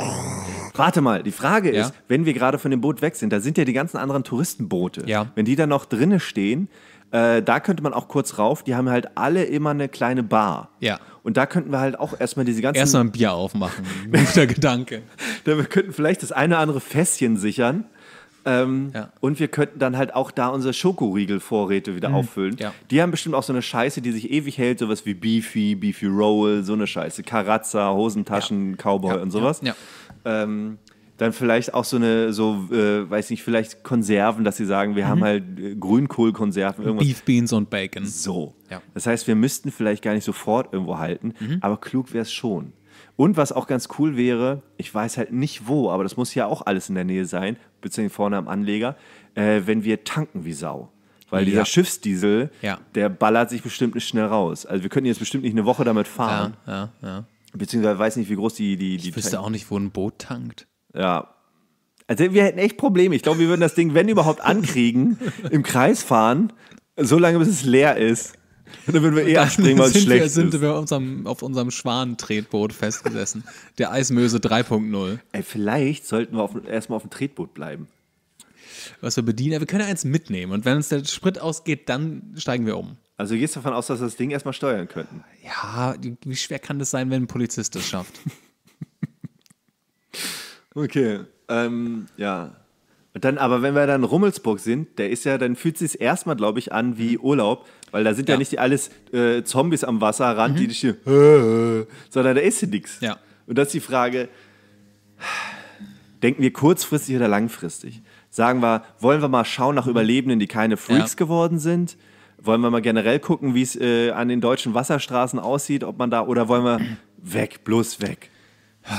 Warte mal, die Frage ja? ist, wenn wir gerade von dem Boot weg sind, da sind ja die ganzen anderen Touristenboote. Ja. Wenn die da noch drinne stehen, äh, da könnte man auch kurz rauf. Die haben halt alle immer eine kleine Bar. Ja. Und da könnten wir halt auch erstmal diese ganzen. Erstmal ein Bier aufmachen. Guter Gedanke. Da wir könnten vielleicht das eine oder andere Fässchen sichern. Ähm, ja. Und wir könnten dann halt auch da unsere Schokoriegel-Vorräte wieder mhm. auffüllen. Ja. Die haben bestimmt auch so eine Scheiße, die sich ewig hält, sowas wie Beefy, Beefy Roll, so eine Scheiße. Karazza, Hosentaschen, ja. Cowboy und sowas. Ja. Ähm, dann vielleicht auch so eine, so, äh, weiß nicht, vielleicht Konserven, dass sie sagen, wir mhm. haben halt äh, Grünkohlkonserven. Beef Beans und Bacon. So. Ja. Das heißt, wir müssten vielleicht gar nicht sofort irgendwo halten, mhm. aber klug wäre es schon. Und was auch ganz cool wäre, ich weiß halt nicht wo, aber das muss ja auch alles in der Nähe sein, beziehungsweise vorne am Anleger, äh, wenn wir tanken wie Sau. Weil ja. dieser Schiffsdiesel, ja. der ballert sich bestimmt nicht schnell raus. Also wir könnten jetzt bestimmt nicht eine Woche damit fahren. Ja, ja, ja. Beziehungsweise weiß nicht, wie groß die. die, die ich wüsste Tank auch nicht, wo ein Boot tankt. Ja. Also wir hätten echt Probleme. Ich glaube, wir würden das Ding, wenn überhaupt, ankriegen, im Kreis fahren, so lange, bis es leer ist. Und dann würden wir eher abspringen, weil es schlecht wir, sind ist. sind wir auf unserem, auf unserem schwan festgesessen. Der Eismöse 3.0. Ey, vielleicht sollten wir erstmal auf dem Tretboot bleiben. Was wir bedienen, ja, wir können eins mitnehmen. Und wenn uns der Sprit ausgeht, dann steigen wir um. Also du gehst davon aus, dass sie das Ding erstmal steuern könnten. Ja, wie schwer kann das sein, wenn ein Polizist das schafft? okay, ähm, ja. Und dann, aber wenn wir dann in Rummelsburg sind, der ist ja, dann fühlt es sich erstmal, glaube ich, an wie mhm. Urlaub, weil da sind ja, ja nicht die alles äh, Zombies am Wasserrand, mhm. die dich hier, äh, äh, sondern da ist hier nichts. Ja. Und das ist die Frage, denken wir kurzfristig oder langfristig? Sagen wir, wollen wir mal schauen nach mhm. Überlebenden, die keine Freaks ja. geworden sind? Wollen wir mal generell gucken, wie es äh, an den deutschen Wasserstraßen aussieht, ob man da oder wollen wir weg, bloß weg? So.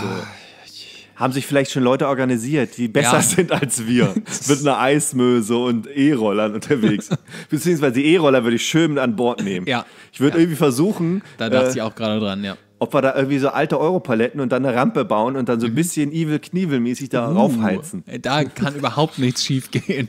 Haben sich vielleicht schon Leute organisiert, die besser ja. sind als wir, mit einer Eismöse und E-Rollern unterwegs. Beziehungsweise die E-Roller würde ich schön an Bord nehmen. Ja. Ich würde ja. irgendwie versuchen. Da dachte äh, ich auch gerade dran, ja ob wir da irgendwie so alte Europaletten und dann eine Rampe bauen und dann so ein mhm. bisschen Evil Knievel-mäßig da uh, raufheizen. Da kann überhaupt nichts schief gehen.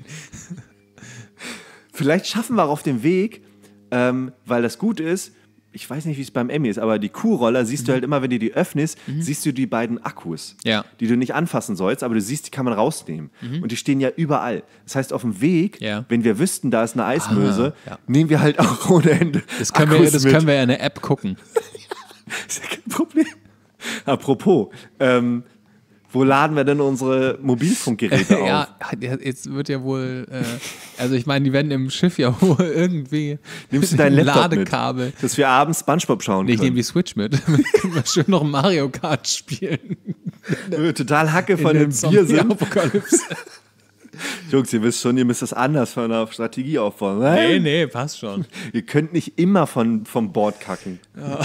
Vielleicht schaffen wir auf dem Weg, ähm, weil das gut ist, ich weiß nicht, wie es beim Emmy ist, aber die Kuhroller siehst mhm. du halt immer, wenn du die öffnest, mhm. siehst du die beiden Akkus, ja. die du nicht anfassen sollst, aber du siehst, die kann man rausnehmen. Mhm. Und die stehen ja überall. Das heißt, auf dem Weg, ja. wenn wir wüssten, da ist eine ah, Eismöse, ah, ja. nehmen wir halt auch ohne Ende. Das können, Akkus wir, das mit. können wir ja in der App gucken. ist ja kein Problem. Apropos, ähm, wo laden wir denn unsere Mobilfunkgeräte auf? ja, jetzt wird ja wohl, äh, also ich meine, die werden im Schiff ja wohl irgendwie. Nimmst du dein Laptop Ladekabel. Mit, dass wir abends Spongebob schauen nee, können. Ich nehme die Switch mit. Dann können wir schön noch Mario Kart spielen. Total Hacke von dem Bier sind. Apokalypse. Jungs, ihr wisst schon, ihr müsst das anders von einer Strategie aufbauen. Nein? Nee, nee, passt schon. Ihr könnt nicht immer von, vom Board kacken. Ja.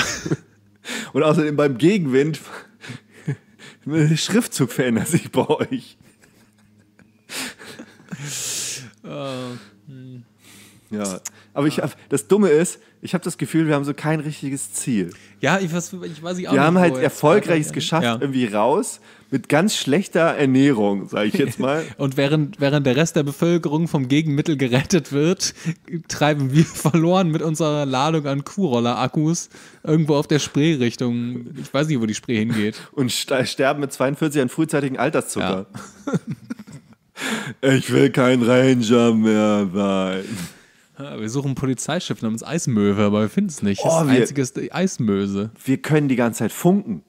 Und außerdem beim Gegenwind Schriftzug verändert sich bei euch. Oh, hm. ja, aber ich, das Dumme ist, ich habe das Gefühl, wir haben so kein richtiges Ziel. Ja, ich weiß, ich weiß nicht auch Wir nicht, haben halt erfolgreiches geschafft, ja. irgendwie raus, mit ganz schlechter Ernährung, sage ich jetzt mal. Und während, während der Rest der Bevölkerung vom Gegenmittel gerettet wird, treiben wir verloren mit unserer Ladung an Kuhroller-Akkus irgendwo auf der Spree-Richtung. Ich weiß nicht, wo die Spree hingeht. Und sterben mit 42 an frühzeitigen Alterszucker. Ja. ich will kein Ranger mehr sein wir suchen ein Polizeischiff namens Eismöwe, aber wir finden es nicht. Oh, das wir, einzige ist die Eismöse. Wir können die ganze Zeit funken.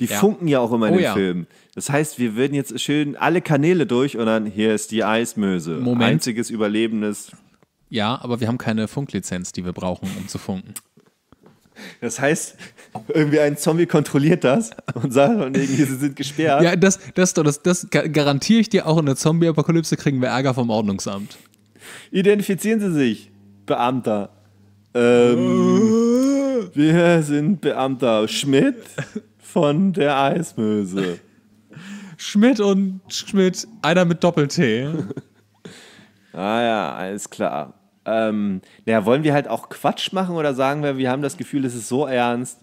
Die ja. funken ja auch immer in oh, den ja. Filmen. Das heißt, wir würden jetzt schön alle Kanäle durch und dann hier ist die Eismöse. Moment. Einziges überlebendes. Ja, aber wir haben keine Funklizenz, die wir brauchen, um zu funken. Das heißt, irgendwie ein Zombie kontrolliert das und sagt, und irgendwie, sie sind gesperrt. Ja, das, das, das, das garantiere ich dir auch. In der Zombie-Apokalypse kriegen wir Ärger vom Ordnungsamt. Identifizieren Sie sich. Beamter. Ähm, äh. wir sind Beamter Schmidt von der Eismöse. Schmidt und Schmidt, einer mit Doppel-T. ah ja, alles klar. Ähm, naja, wollen wir halt auch Quatsch machen oder sagen wir, wir haben das Gefühl, es ist so ernst?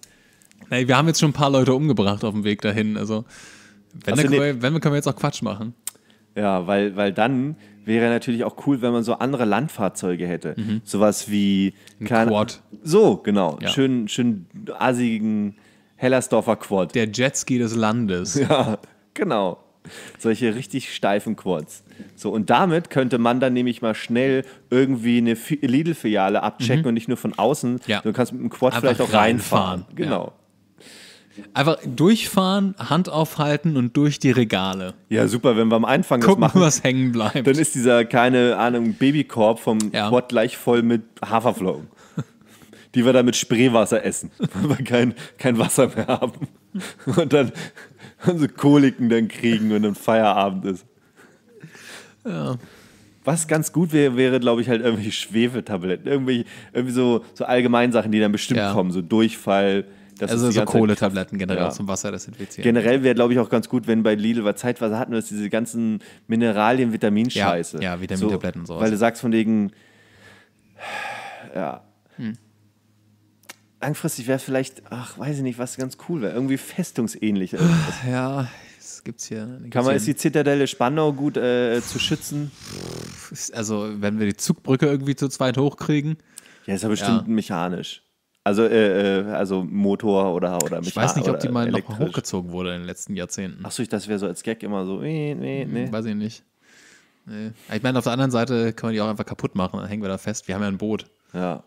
Nee, wir haben jetzt schon ein paar Leute umgebracht auf dem Weg dahin. Also, wenn, also, wir, nee. wenn wir, können wir jetzt auch Quatsch machen. Ja, weil, weil dann wäre natürlich auch cool, wenn man so andere Landfahrzeuge hätte. Mhm. Sowas wie. Ein Quad. So, genau. Ja. Schön, schön asigen Hellersdorfer Quad. Der Jetski des Landes. Ja, genau. Solche richtig steifen Quads. So, und damit könnte man dann nämlich mal schnell irgendwie eine Lidl-Filiale abchecken mhm. und nicht nur von außen. Ja. Du kannst mit dem Quad Einfach vielleicht auch reinfahren. reinfahren. Genau. Ja. Einfach durchfahren, Hand aufhalten und durch die Regale. Ja, super, wenn wir am Anfang Gucken, das machen, was hängen bleibt. Dann ist dieser, keine Ahnung, Babykorb vom ja. gleich voll mit Haferflocken, die wir dann mit Spreewasser essen, weil wir kein, kein Wasser mehr haben. Und dann unsere Koliken dann kriegen und dann Feierabend ist. Ja. Was ganz gut wäre, wäre, glaube ich, halt irgendwelche Schwefeltabletten, irgendwie, irgendwie so, so allgemeine Sachen, die dann bestimmt ja. kommen, so Durchfall, das also so Kohletabletten generell ja. zum Wasser desinfizieren. Generell wäre, glaube ich, auch ganz gut, wenn bei Lidl war Zeitweise hatten wir diese ganzen Mineralien, Vitaminscheiße. Ja, ja Vitamintabletten so, sowas. Weil du sagst von wegen, ja. Hm. Langfristig wäre vielleicht, ach, weiß ich nicht, was ganz cool wäre. Irgendwie festungsähnlich. Irgendwas. Ja, es gibt's hier. Gibt's Kann man, ist die Zitadelle Spandau gut äh, zu schützen? Also, wenn wir die Zugbrücke irgendwie zu zweit hochkriegen. Ja, ist ja bestimmt ja. mechanisch. Also, äh, äh, also Motor oder, oder Mechanik. Ich weiß nicht, ob die mal noch hochgezogen wurde in den letzten Jahrzehnten. Achso, ich das wäre so als Gag immer so, nee, nee, hm, nee. Weiß ich nicht. Nee. Ich meine, auf der anderen Seite können wir die auch einfach kaputt machen, dann hängen wir da fest. Wir haben ja ein Boot. Ja.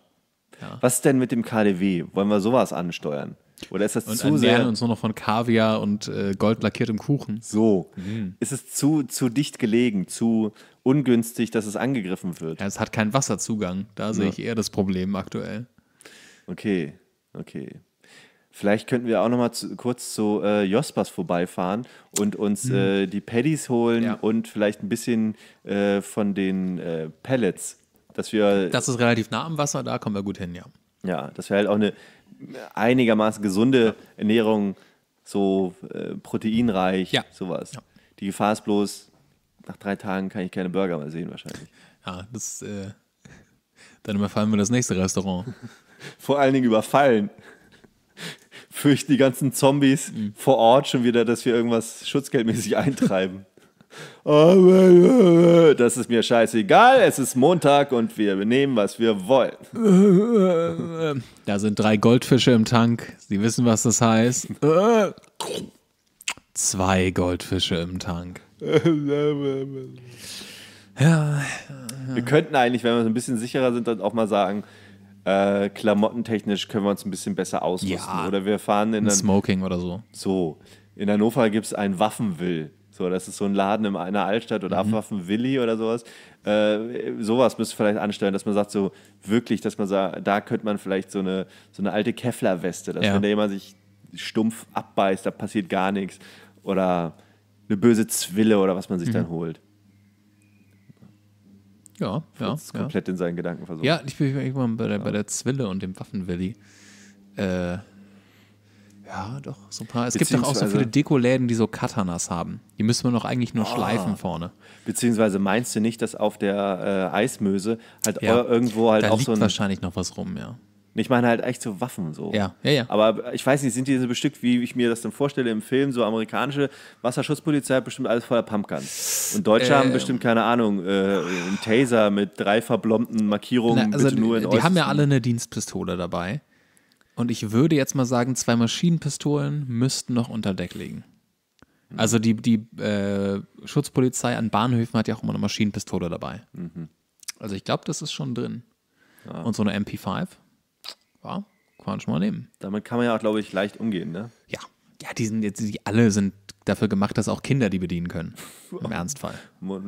ja. Was denn mit dem KDW? Wollen wir sowas ansteuern? Oder ist das und zu sehr? uns nur noch von Kaviar und äh, goldlackiertem Kuchen. So. Mhm. Ist es zu, zu dicht gelegen, zu ungünstig, dass es angegriffen wird? Ja, es hat keinen Wasserzugang. Da ja. sehe ich eher das Problem aktuell. Okay, okay. Vielleicht könnten wir auch noch mal zu, kurz zu äh, Jospas vorbeifahren und uns mhm. äh, die Paddies holen ja. und vielleicht ein bisschen äh, von den äh, Pellets, dass wir. Das ist relativ nah am Wasser, da kommen wir gut hin, ja. Ja, dass wir halt auch eine einigermaßen gesunde Ernährung, so äh, proteinreich, ja. sowas. Ja. Die Gefahr ist bloß, nach drei Tagen kann ich keine Burger mehr sehen wahrscheinlich. Ja, das äh, dann überfallen wir das nächste Restaurant. vor allen Dingen überfallen, fürchten die ganzen Zombies mhm. vor Ort schon wieder, dass wir irgendwas schutzgeldmäßig eintreiben. Das ist mir scheißegal, es ist Montag und wir nehmen, was wir wollen. Da sind drei Goldfische im Tank, Sie wissen, was das heißt. Zwei Goldfische im Tank. Ja. Wir könnten eigentlich, wenn wir so ein bisschen sicherer sind, dann auch mal sagen, äh, klamottentechnisch können wir uns ein bisschen besser ausrüsten. Ja, oder wir fahren in ein Smoking oder so. So. In Hannover gibt es einen Waffenwill. So, das ist so ein Laden in einer Altstadt oder mhm. Waffenwilli oder sowas. Äh, sowas müsste vielleicht anstellen, dass man sagt, so wirklich, dass man sagt, da könnte man vielleicht so eine, so eine alte Kevlar-Weste, dass ja. wenn da jemand sich stumpf abbeißt, da passiert gar nichts. Oder eine böse Zwille oder was man sich mhm. dann holt. Ja, Fritz ja. Komplett ja. in seinen Gedanken versucht. Ja, ich bin irgendwann bei der, ja. bei der Zwille und dem Waffenvalley. Äh, ja, doch, so ein paar. Es gibt doch auch so viele Dekoläden, die so Katanas haben. Die müssen wir noch eigentlich nur ah. schleifen vorne. Beziehungsweise meinst du nicht, dass auf der äh, Eismöse halt ja. irgendwo halt da auch liegt so ein. wahrscheinlich noch was rum, ja. Ich meine halt echt so Waffen so. Ja, ja, ja. Aber ich weiß nicht, sind die so bestückt, wie ich mir das dann vorstelle im Film, so amerikanische Wasserschutzpolizei hat bestimmt alles voller Pumpguns. Und Deutsche äh, haben bestimmt, keine Ahnung, äh, einen Taser mit drei verblombten Markierungen, na, also bitte nur in Die Äußersten. haben ja alle eine Dienstpistole dabei. Und ich würde jetzt mal sagen, zwei Maschinenpistolen müssten noch unter Deck liegen. Mhm. Also die, die äh, Schutzpolizei an Bahnhöfen hat ja auch immer eine Maschinenpistole dabei. Mhm. Also ich glaube, das ist schon drin. Ja. Und so eine MP5. Ja, kann man schon mal nehmen. Damit kann man ja auch, glaube ich, leicht umgehen, ne? Ja. Ja, die sind jetzt, die alle sind dafür gemacht, dass auch Kinder die bedienen können. Im Ernstfall.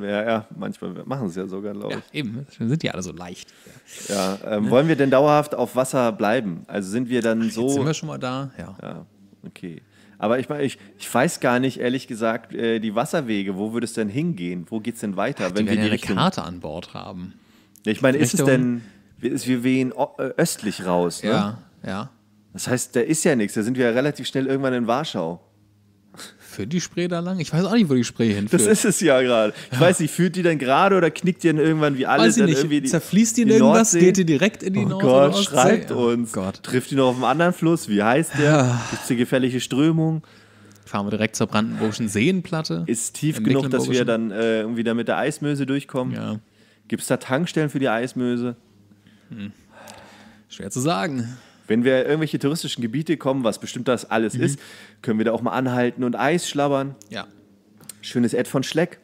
Ja, ja, manchmal machen sie es ja sogar, glaube ich. Ja, eben, Deswegen sind die alle so leicht. Ja, ähm, ne? wollen wir denn dauerhaft auf Wasser bleiben? Also sind wir dann Ach, so. sind wir schon mal da? Ja. ja okay. Aber ich, ich, ich weiß gar nicht, ehrlich gesagt, äh, die Wasserwege, wo würde es denn hingehen? Wo geht es denn weiter? Ach, die wenn wir eine Richtung... Karte an Bord haben. Ich meine, ist es denn wir wehen äh, östlich raus, ne? Ja, ja. Das heißt, da ist ja nichts. Da sind wir ja relativ schnell irgendwann in Warschau. Führt die Spree da lang? Ich weiß auch nicht, wo die Spree hinführt. Das ist es ja gerade. Ich ja. weiß nicht, führt die dann gerade oder knickt die dann irgendwann wie alles? Weiß ich nicht. Irgendwie die, Zerfließt die in die irgendwas? Nordsee? Geht die direkt in die oh Nord Gott, Ostsee? schreibt oh uns. Oh Gott. Trifft die noch auf einem anderen Fluss? Wie heißt der? Ja. Gibt es eine gefährliche Strömung? Fahren wir direkt zur brandenburgischen Seenplatte? Ist tief äh, genug, dass wir dann äh, irgendwie da mit der Eismöse durchkommen? Ja. Gibt es da Tankstellen für die Eismöse? Hm. Schwer zu sagen. Wenn wir irgendwelche touristischen Gebiete kommen, was bestimmt das alles mhm. ist, können wir da auch mal anhalten und Eis schlabbern. Ja. Schönes Ed von Schleck.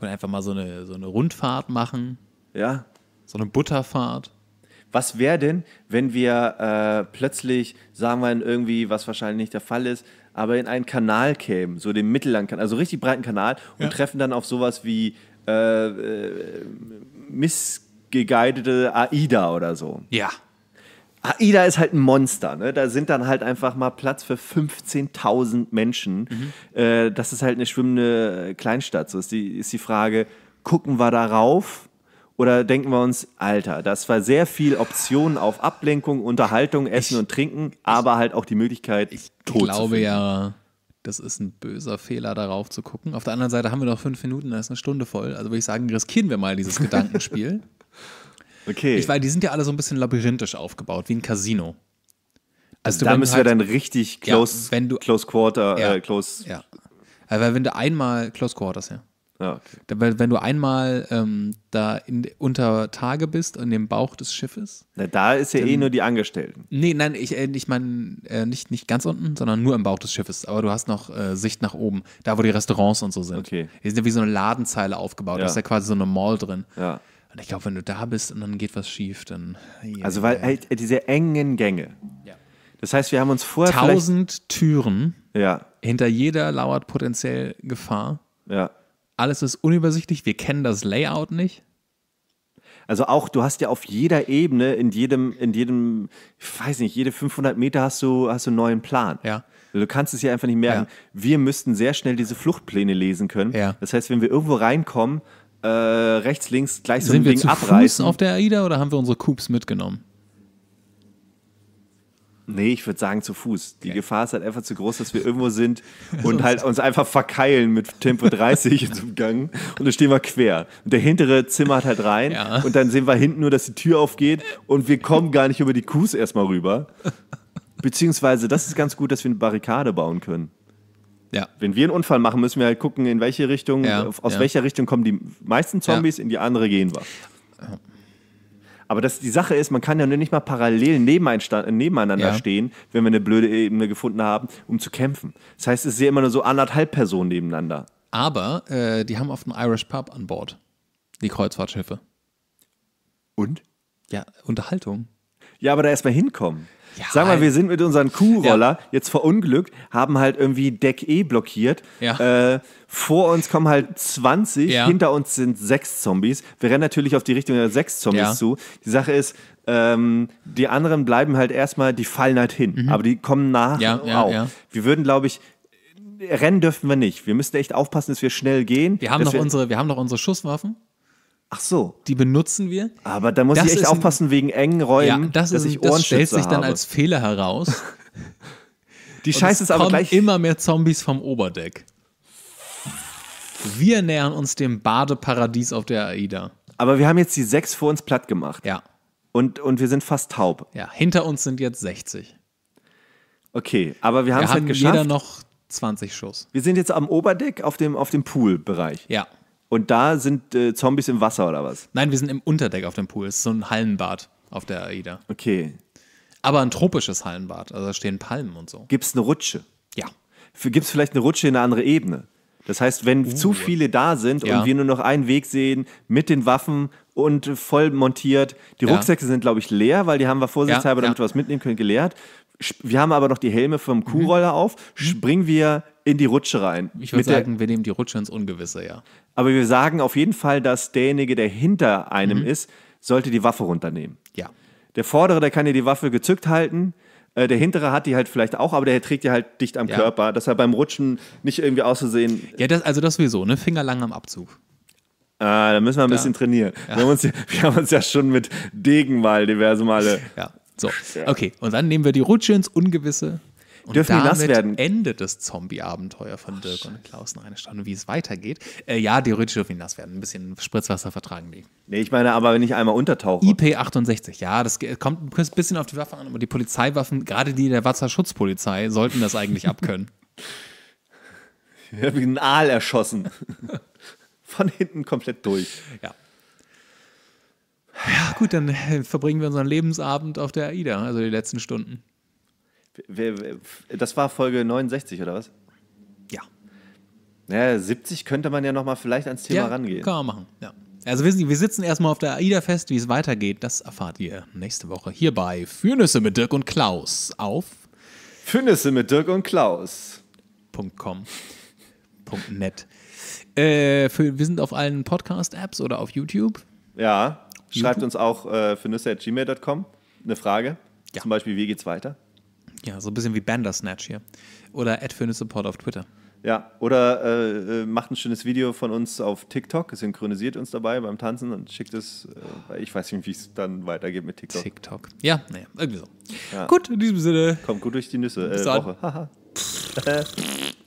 Und einfach mal so eine, so eine Rundfahrt machen. Ja. So eine Butterfahrt. Was wäre denn, wenn wir äh, plötzlich, sagen wir irgendwie, was wahrscheinlich nicht der Fall ist, aber in einen Kanal kämen, so den Mittellandkanal, also richtig breiten Kanal und ja. treffen dann auf sowas wie äh, äh Miss geguidete AIDA oder so. Ja. AIDA ist halt ein Monster. Ne? Da sind dann halt einfach mal Platz für 15.000 Menschen. Mhm. Äh, das ist halt eine schwimmende Kleinstadt. So ist die, ist die Frage, gucken wir darauf oder denken wir uns, Alter, das war sehr viel Optionen auf Ablenkung, Unterhaltung, Essen ich, und Trinken, aber halt auch die Möglichkeit, ich tot glaube ja, das ist ein böser Fehler, darauf zu gucken. Auf der anderen Seite haben wir noch fünf Minuten, da ist eine Stunde voll. Also würde ich sagen, riskieren wir mal dieses Gedankenspiel. Okay. Ich weiß, die sind ja alle so ein bisschen labyrinthisch aufgebaut, wie ein Casino. Also da müssen halt, dann richtig close, ja, du, close quarter, ja, äh, close. Ja. Äh, weil wenn du einmal close quarters, ja. ja ah, okay. Wenn du einmal ähm, da in, unter Tage bist, in dem Bauch des Schiffes. Na, da ist ja eh dann, eh nur die Angestellten. Nee, nein, ich, äh, ich meine äh, nicht, nicht ganz unten, sondern nur im Bauch des Schiffes. Aber du hast noch äh, Sicht nach oben, da wo die Restaurants und so sind. Okay. Hier sind ja wie so eine Ladenzeile aufgebaut, ja. da ist ja quasi so eine Mall drin. Ja. Und ich glaube, wenn du da bist und dann geht was schief, dann. Yeah. Also, weil halt diese engen Gänge. Ja. Das heißt, wir haben uns vorher. Tausend Türen. Ja. Hinter jeder lauert potenziell Gefahr. Ja. Alles ist unübersichtlich. Wir kennen das Layout nicht. Also auch, du hast ja auf jeder Ebene, in jedem, in jedem, ich weiß nicht, jede 500 Meter hast du, hast du einen neuen Plan. Ja. Also, du kannst es ja einfach nicht merken. Ja. Wir müssten sehr schnell diese Fluchtpläne lesen können. Ja. Das heißt, wenn wir irgendwo reinkommen, äh, rechts, links gleich so Sind ein wir zu abreißen. Fuß auf der AIDA oder haben wir unsere Coops mitgenommen? Nee, ich würde sagen zu Fuß. Die okay. Gefahr ist halt einfach zu groß, dass wir irgendwo sind und halt uns einfach verkeilen mit Tempo 30 in so einem Gang. Und dann stehen wir quer. Und der hintere zimmert halt rein. Ja. Und dann sehen wir hinten nur, dass die Tür aufgeht und wir kommen gar nicht über die Kuhs erstmal rüber. Beziehungsweise, das ist ganz gut, dass wir eine Barrikade bauen können. Ja. Wenn wir einen Unfall machen, müssen wir halt gucken, in welche Richtung, ja, aus ja. welcher Richtung kommen die meisten Zombies, in die andere gehen wir. Aber das, die Sache ist, man kann ja nicht mal parallel nebeneinander stehen, wenn wir eine blöde Ebene gefunden haben, um zu kämpfen. Das heißt, es ist ja immer nur so anderthalb Personen nebeneinander. Aber äh, die haben oft einen Irish Pub an Bord, die Kreuzfahrtschiffe. Und? Ja, Unterhaltung. Ja, aber da erstmal hinkommen. Ja, Sag mal, wir sind mit unseren Kuhroller ja. jetzt verunglückt, haben halt irgendwie Deck E blockiert. Ja. Äh, vor uns kommen halt 20, ja. hinter uns sind sechs Zombies. Wir rennen natürlich auf die Richtung der sechs Zombies ja. zu. Die Sache ist, ähm, die anderen bleiben halt erstmal, die fallen halt hin, mhm. aber die kommen nach. Ja, ja, Wir würden, glaube ich, rennen dürfen wir nicht. Wir müssen echt aufpassen, dass wir schnell gehen. Wir haben, noch, wir unsere, wir haben noch unsere Schusswaffen. Ach so. Die benutzen wir. Aber da muss das ich echt aufpassen wegen engen Räumen, ja, das dass ist, ich Ohrenschützer Das stellt sich habe. dann als Fehler heraus. Die Scheiße ist aber gleich. immer mehr Zombies vom Oberdeck. Wir nähern uns dem Badeparadies auf der AIDA. Aber wir haben jetzt die sechs vor uns platt gemacht. Ja. Und, und wir sind fast taub. Ja, hinter uns sind jetzt 60. Okay, aber wir, wir halt haben es halt geschafft. Jeder noch 20 Schuss. Wir sind jetzt am Oberdeck auf dem, auf dem Poolbereich. Ja. Und da sind äh, Zombies im Wasser oder was? Nein, wir sind im Unterdeck auf dem Pool. Es ist so ein Hallenbad auf der AIDA. Okay. Aber ein tropisches Hallenbad. Also da stehen Palmen und so. Gibt es eine Rutsche? Ja. Gibt es vielleicht eine Rutsche in eine andere Ebene? Das heißt, wenn uh. zu viele da sind ja. und wir nur noch einen Weg sehen mit den Waffen und voll montiert, die ja. Rucksäcke sind, glaube ich, leer, weil die haben wir vorsichtshalber, ja, damit wir was mitnehmen können, geleert. Wir haben aber noch die Helme vom Kuhroller mhm. auf. Mhm. Springen wir in die Rutsche rein. Ich würde sagen, der, wir nehmen die Rutsche ins Ungewisse, ja. Aber wir sagen auf jeden Fall, dass derjenige, der hinter einem mhm. ist, sollte die Waffe runternehmen. Ja. Der vordere, der kann ja die Waffe gezückt halten. Äh, der hintere hat die halt vielleicht auch, aber der trägt die halt dicht am ja. Körper, dass er beim Rutschen nicht irgendwie auszusehen. Ja, das, also das sowieso, ne? Finger lang am Abzug. Ah, da müssen wir ein ja. bisschen trainieren. Ja. Wir, haben uns, wir haben uns ja schon mit Degen mal diverse Male. Ja, so. Okay, und dann nehmen wir die Rutsche ins Ungewisse und dürfen damit die nass werden. endet das Zombie-Abenteuer von oh, Dirk Scheiße. und in eine Stunde, wie es weitergeht. Äh, ja, theoretisch dürfen die nass werden. Ein bisschen Spritzwasser vertragen die. Nee, ich meine aber, wenn ich einmal untertauche. IP68, ja, das kommt ein bisschen auf die Waffe an, aber die Polizeiwaffen, gerade die der Wasserschutzpolizei, sollten das eigentlich abkönnen. Ich habe einen Aal erschossen. von hinten komplett durch. Ja. Ja, gut, dann äh, verbringen wir unseren Lebensabend auf der AIDA, also die letzten Stunden. Das war Folge 69, oder was? Ja. Naja, 70 könnte man ja nochmal vielleicht ans Thema ja, rangehen. Kann man machen, ja. Also wir, wir sitzen erstmal auf der AIDA fest, wie es weitergeht. Das erfahrt ihr nächste Woche hier bei Fürnüsse mit Dirk und Klaus auf Fürnüsse mit Dirk und Klaus. .com. .net. Äh, für, wir sind auf allen Podcast-Apps oder auf YouTube. Ja, schreibt YouTube? uns auch äh, für nüsse.gmail.com eine Frage. Ja. Zum Beispiel, wie geht's weiter? Ja, so ein bisschen wie Bandersnatch hier. Oder für Support auf Twitter. Ja, oder äh, äh, macht ein schönes Video von uns auf TikTok, synchronisiert uns dabei beim Tanzen und schickt es. Äh, ich weiß nicht, wie es dann weitergeht mit TikTok. TikTok. Ja, naja, irgendwie so. Ja. Gut, in diesem Sinne. Kommt gut durch die Nüsse. Äh, Woche. Haha.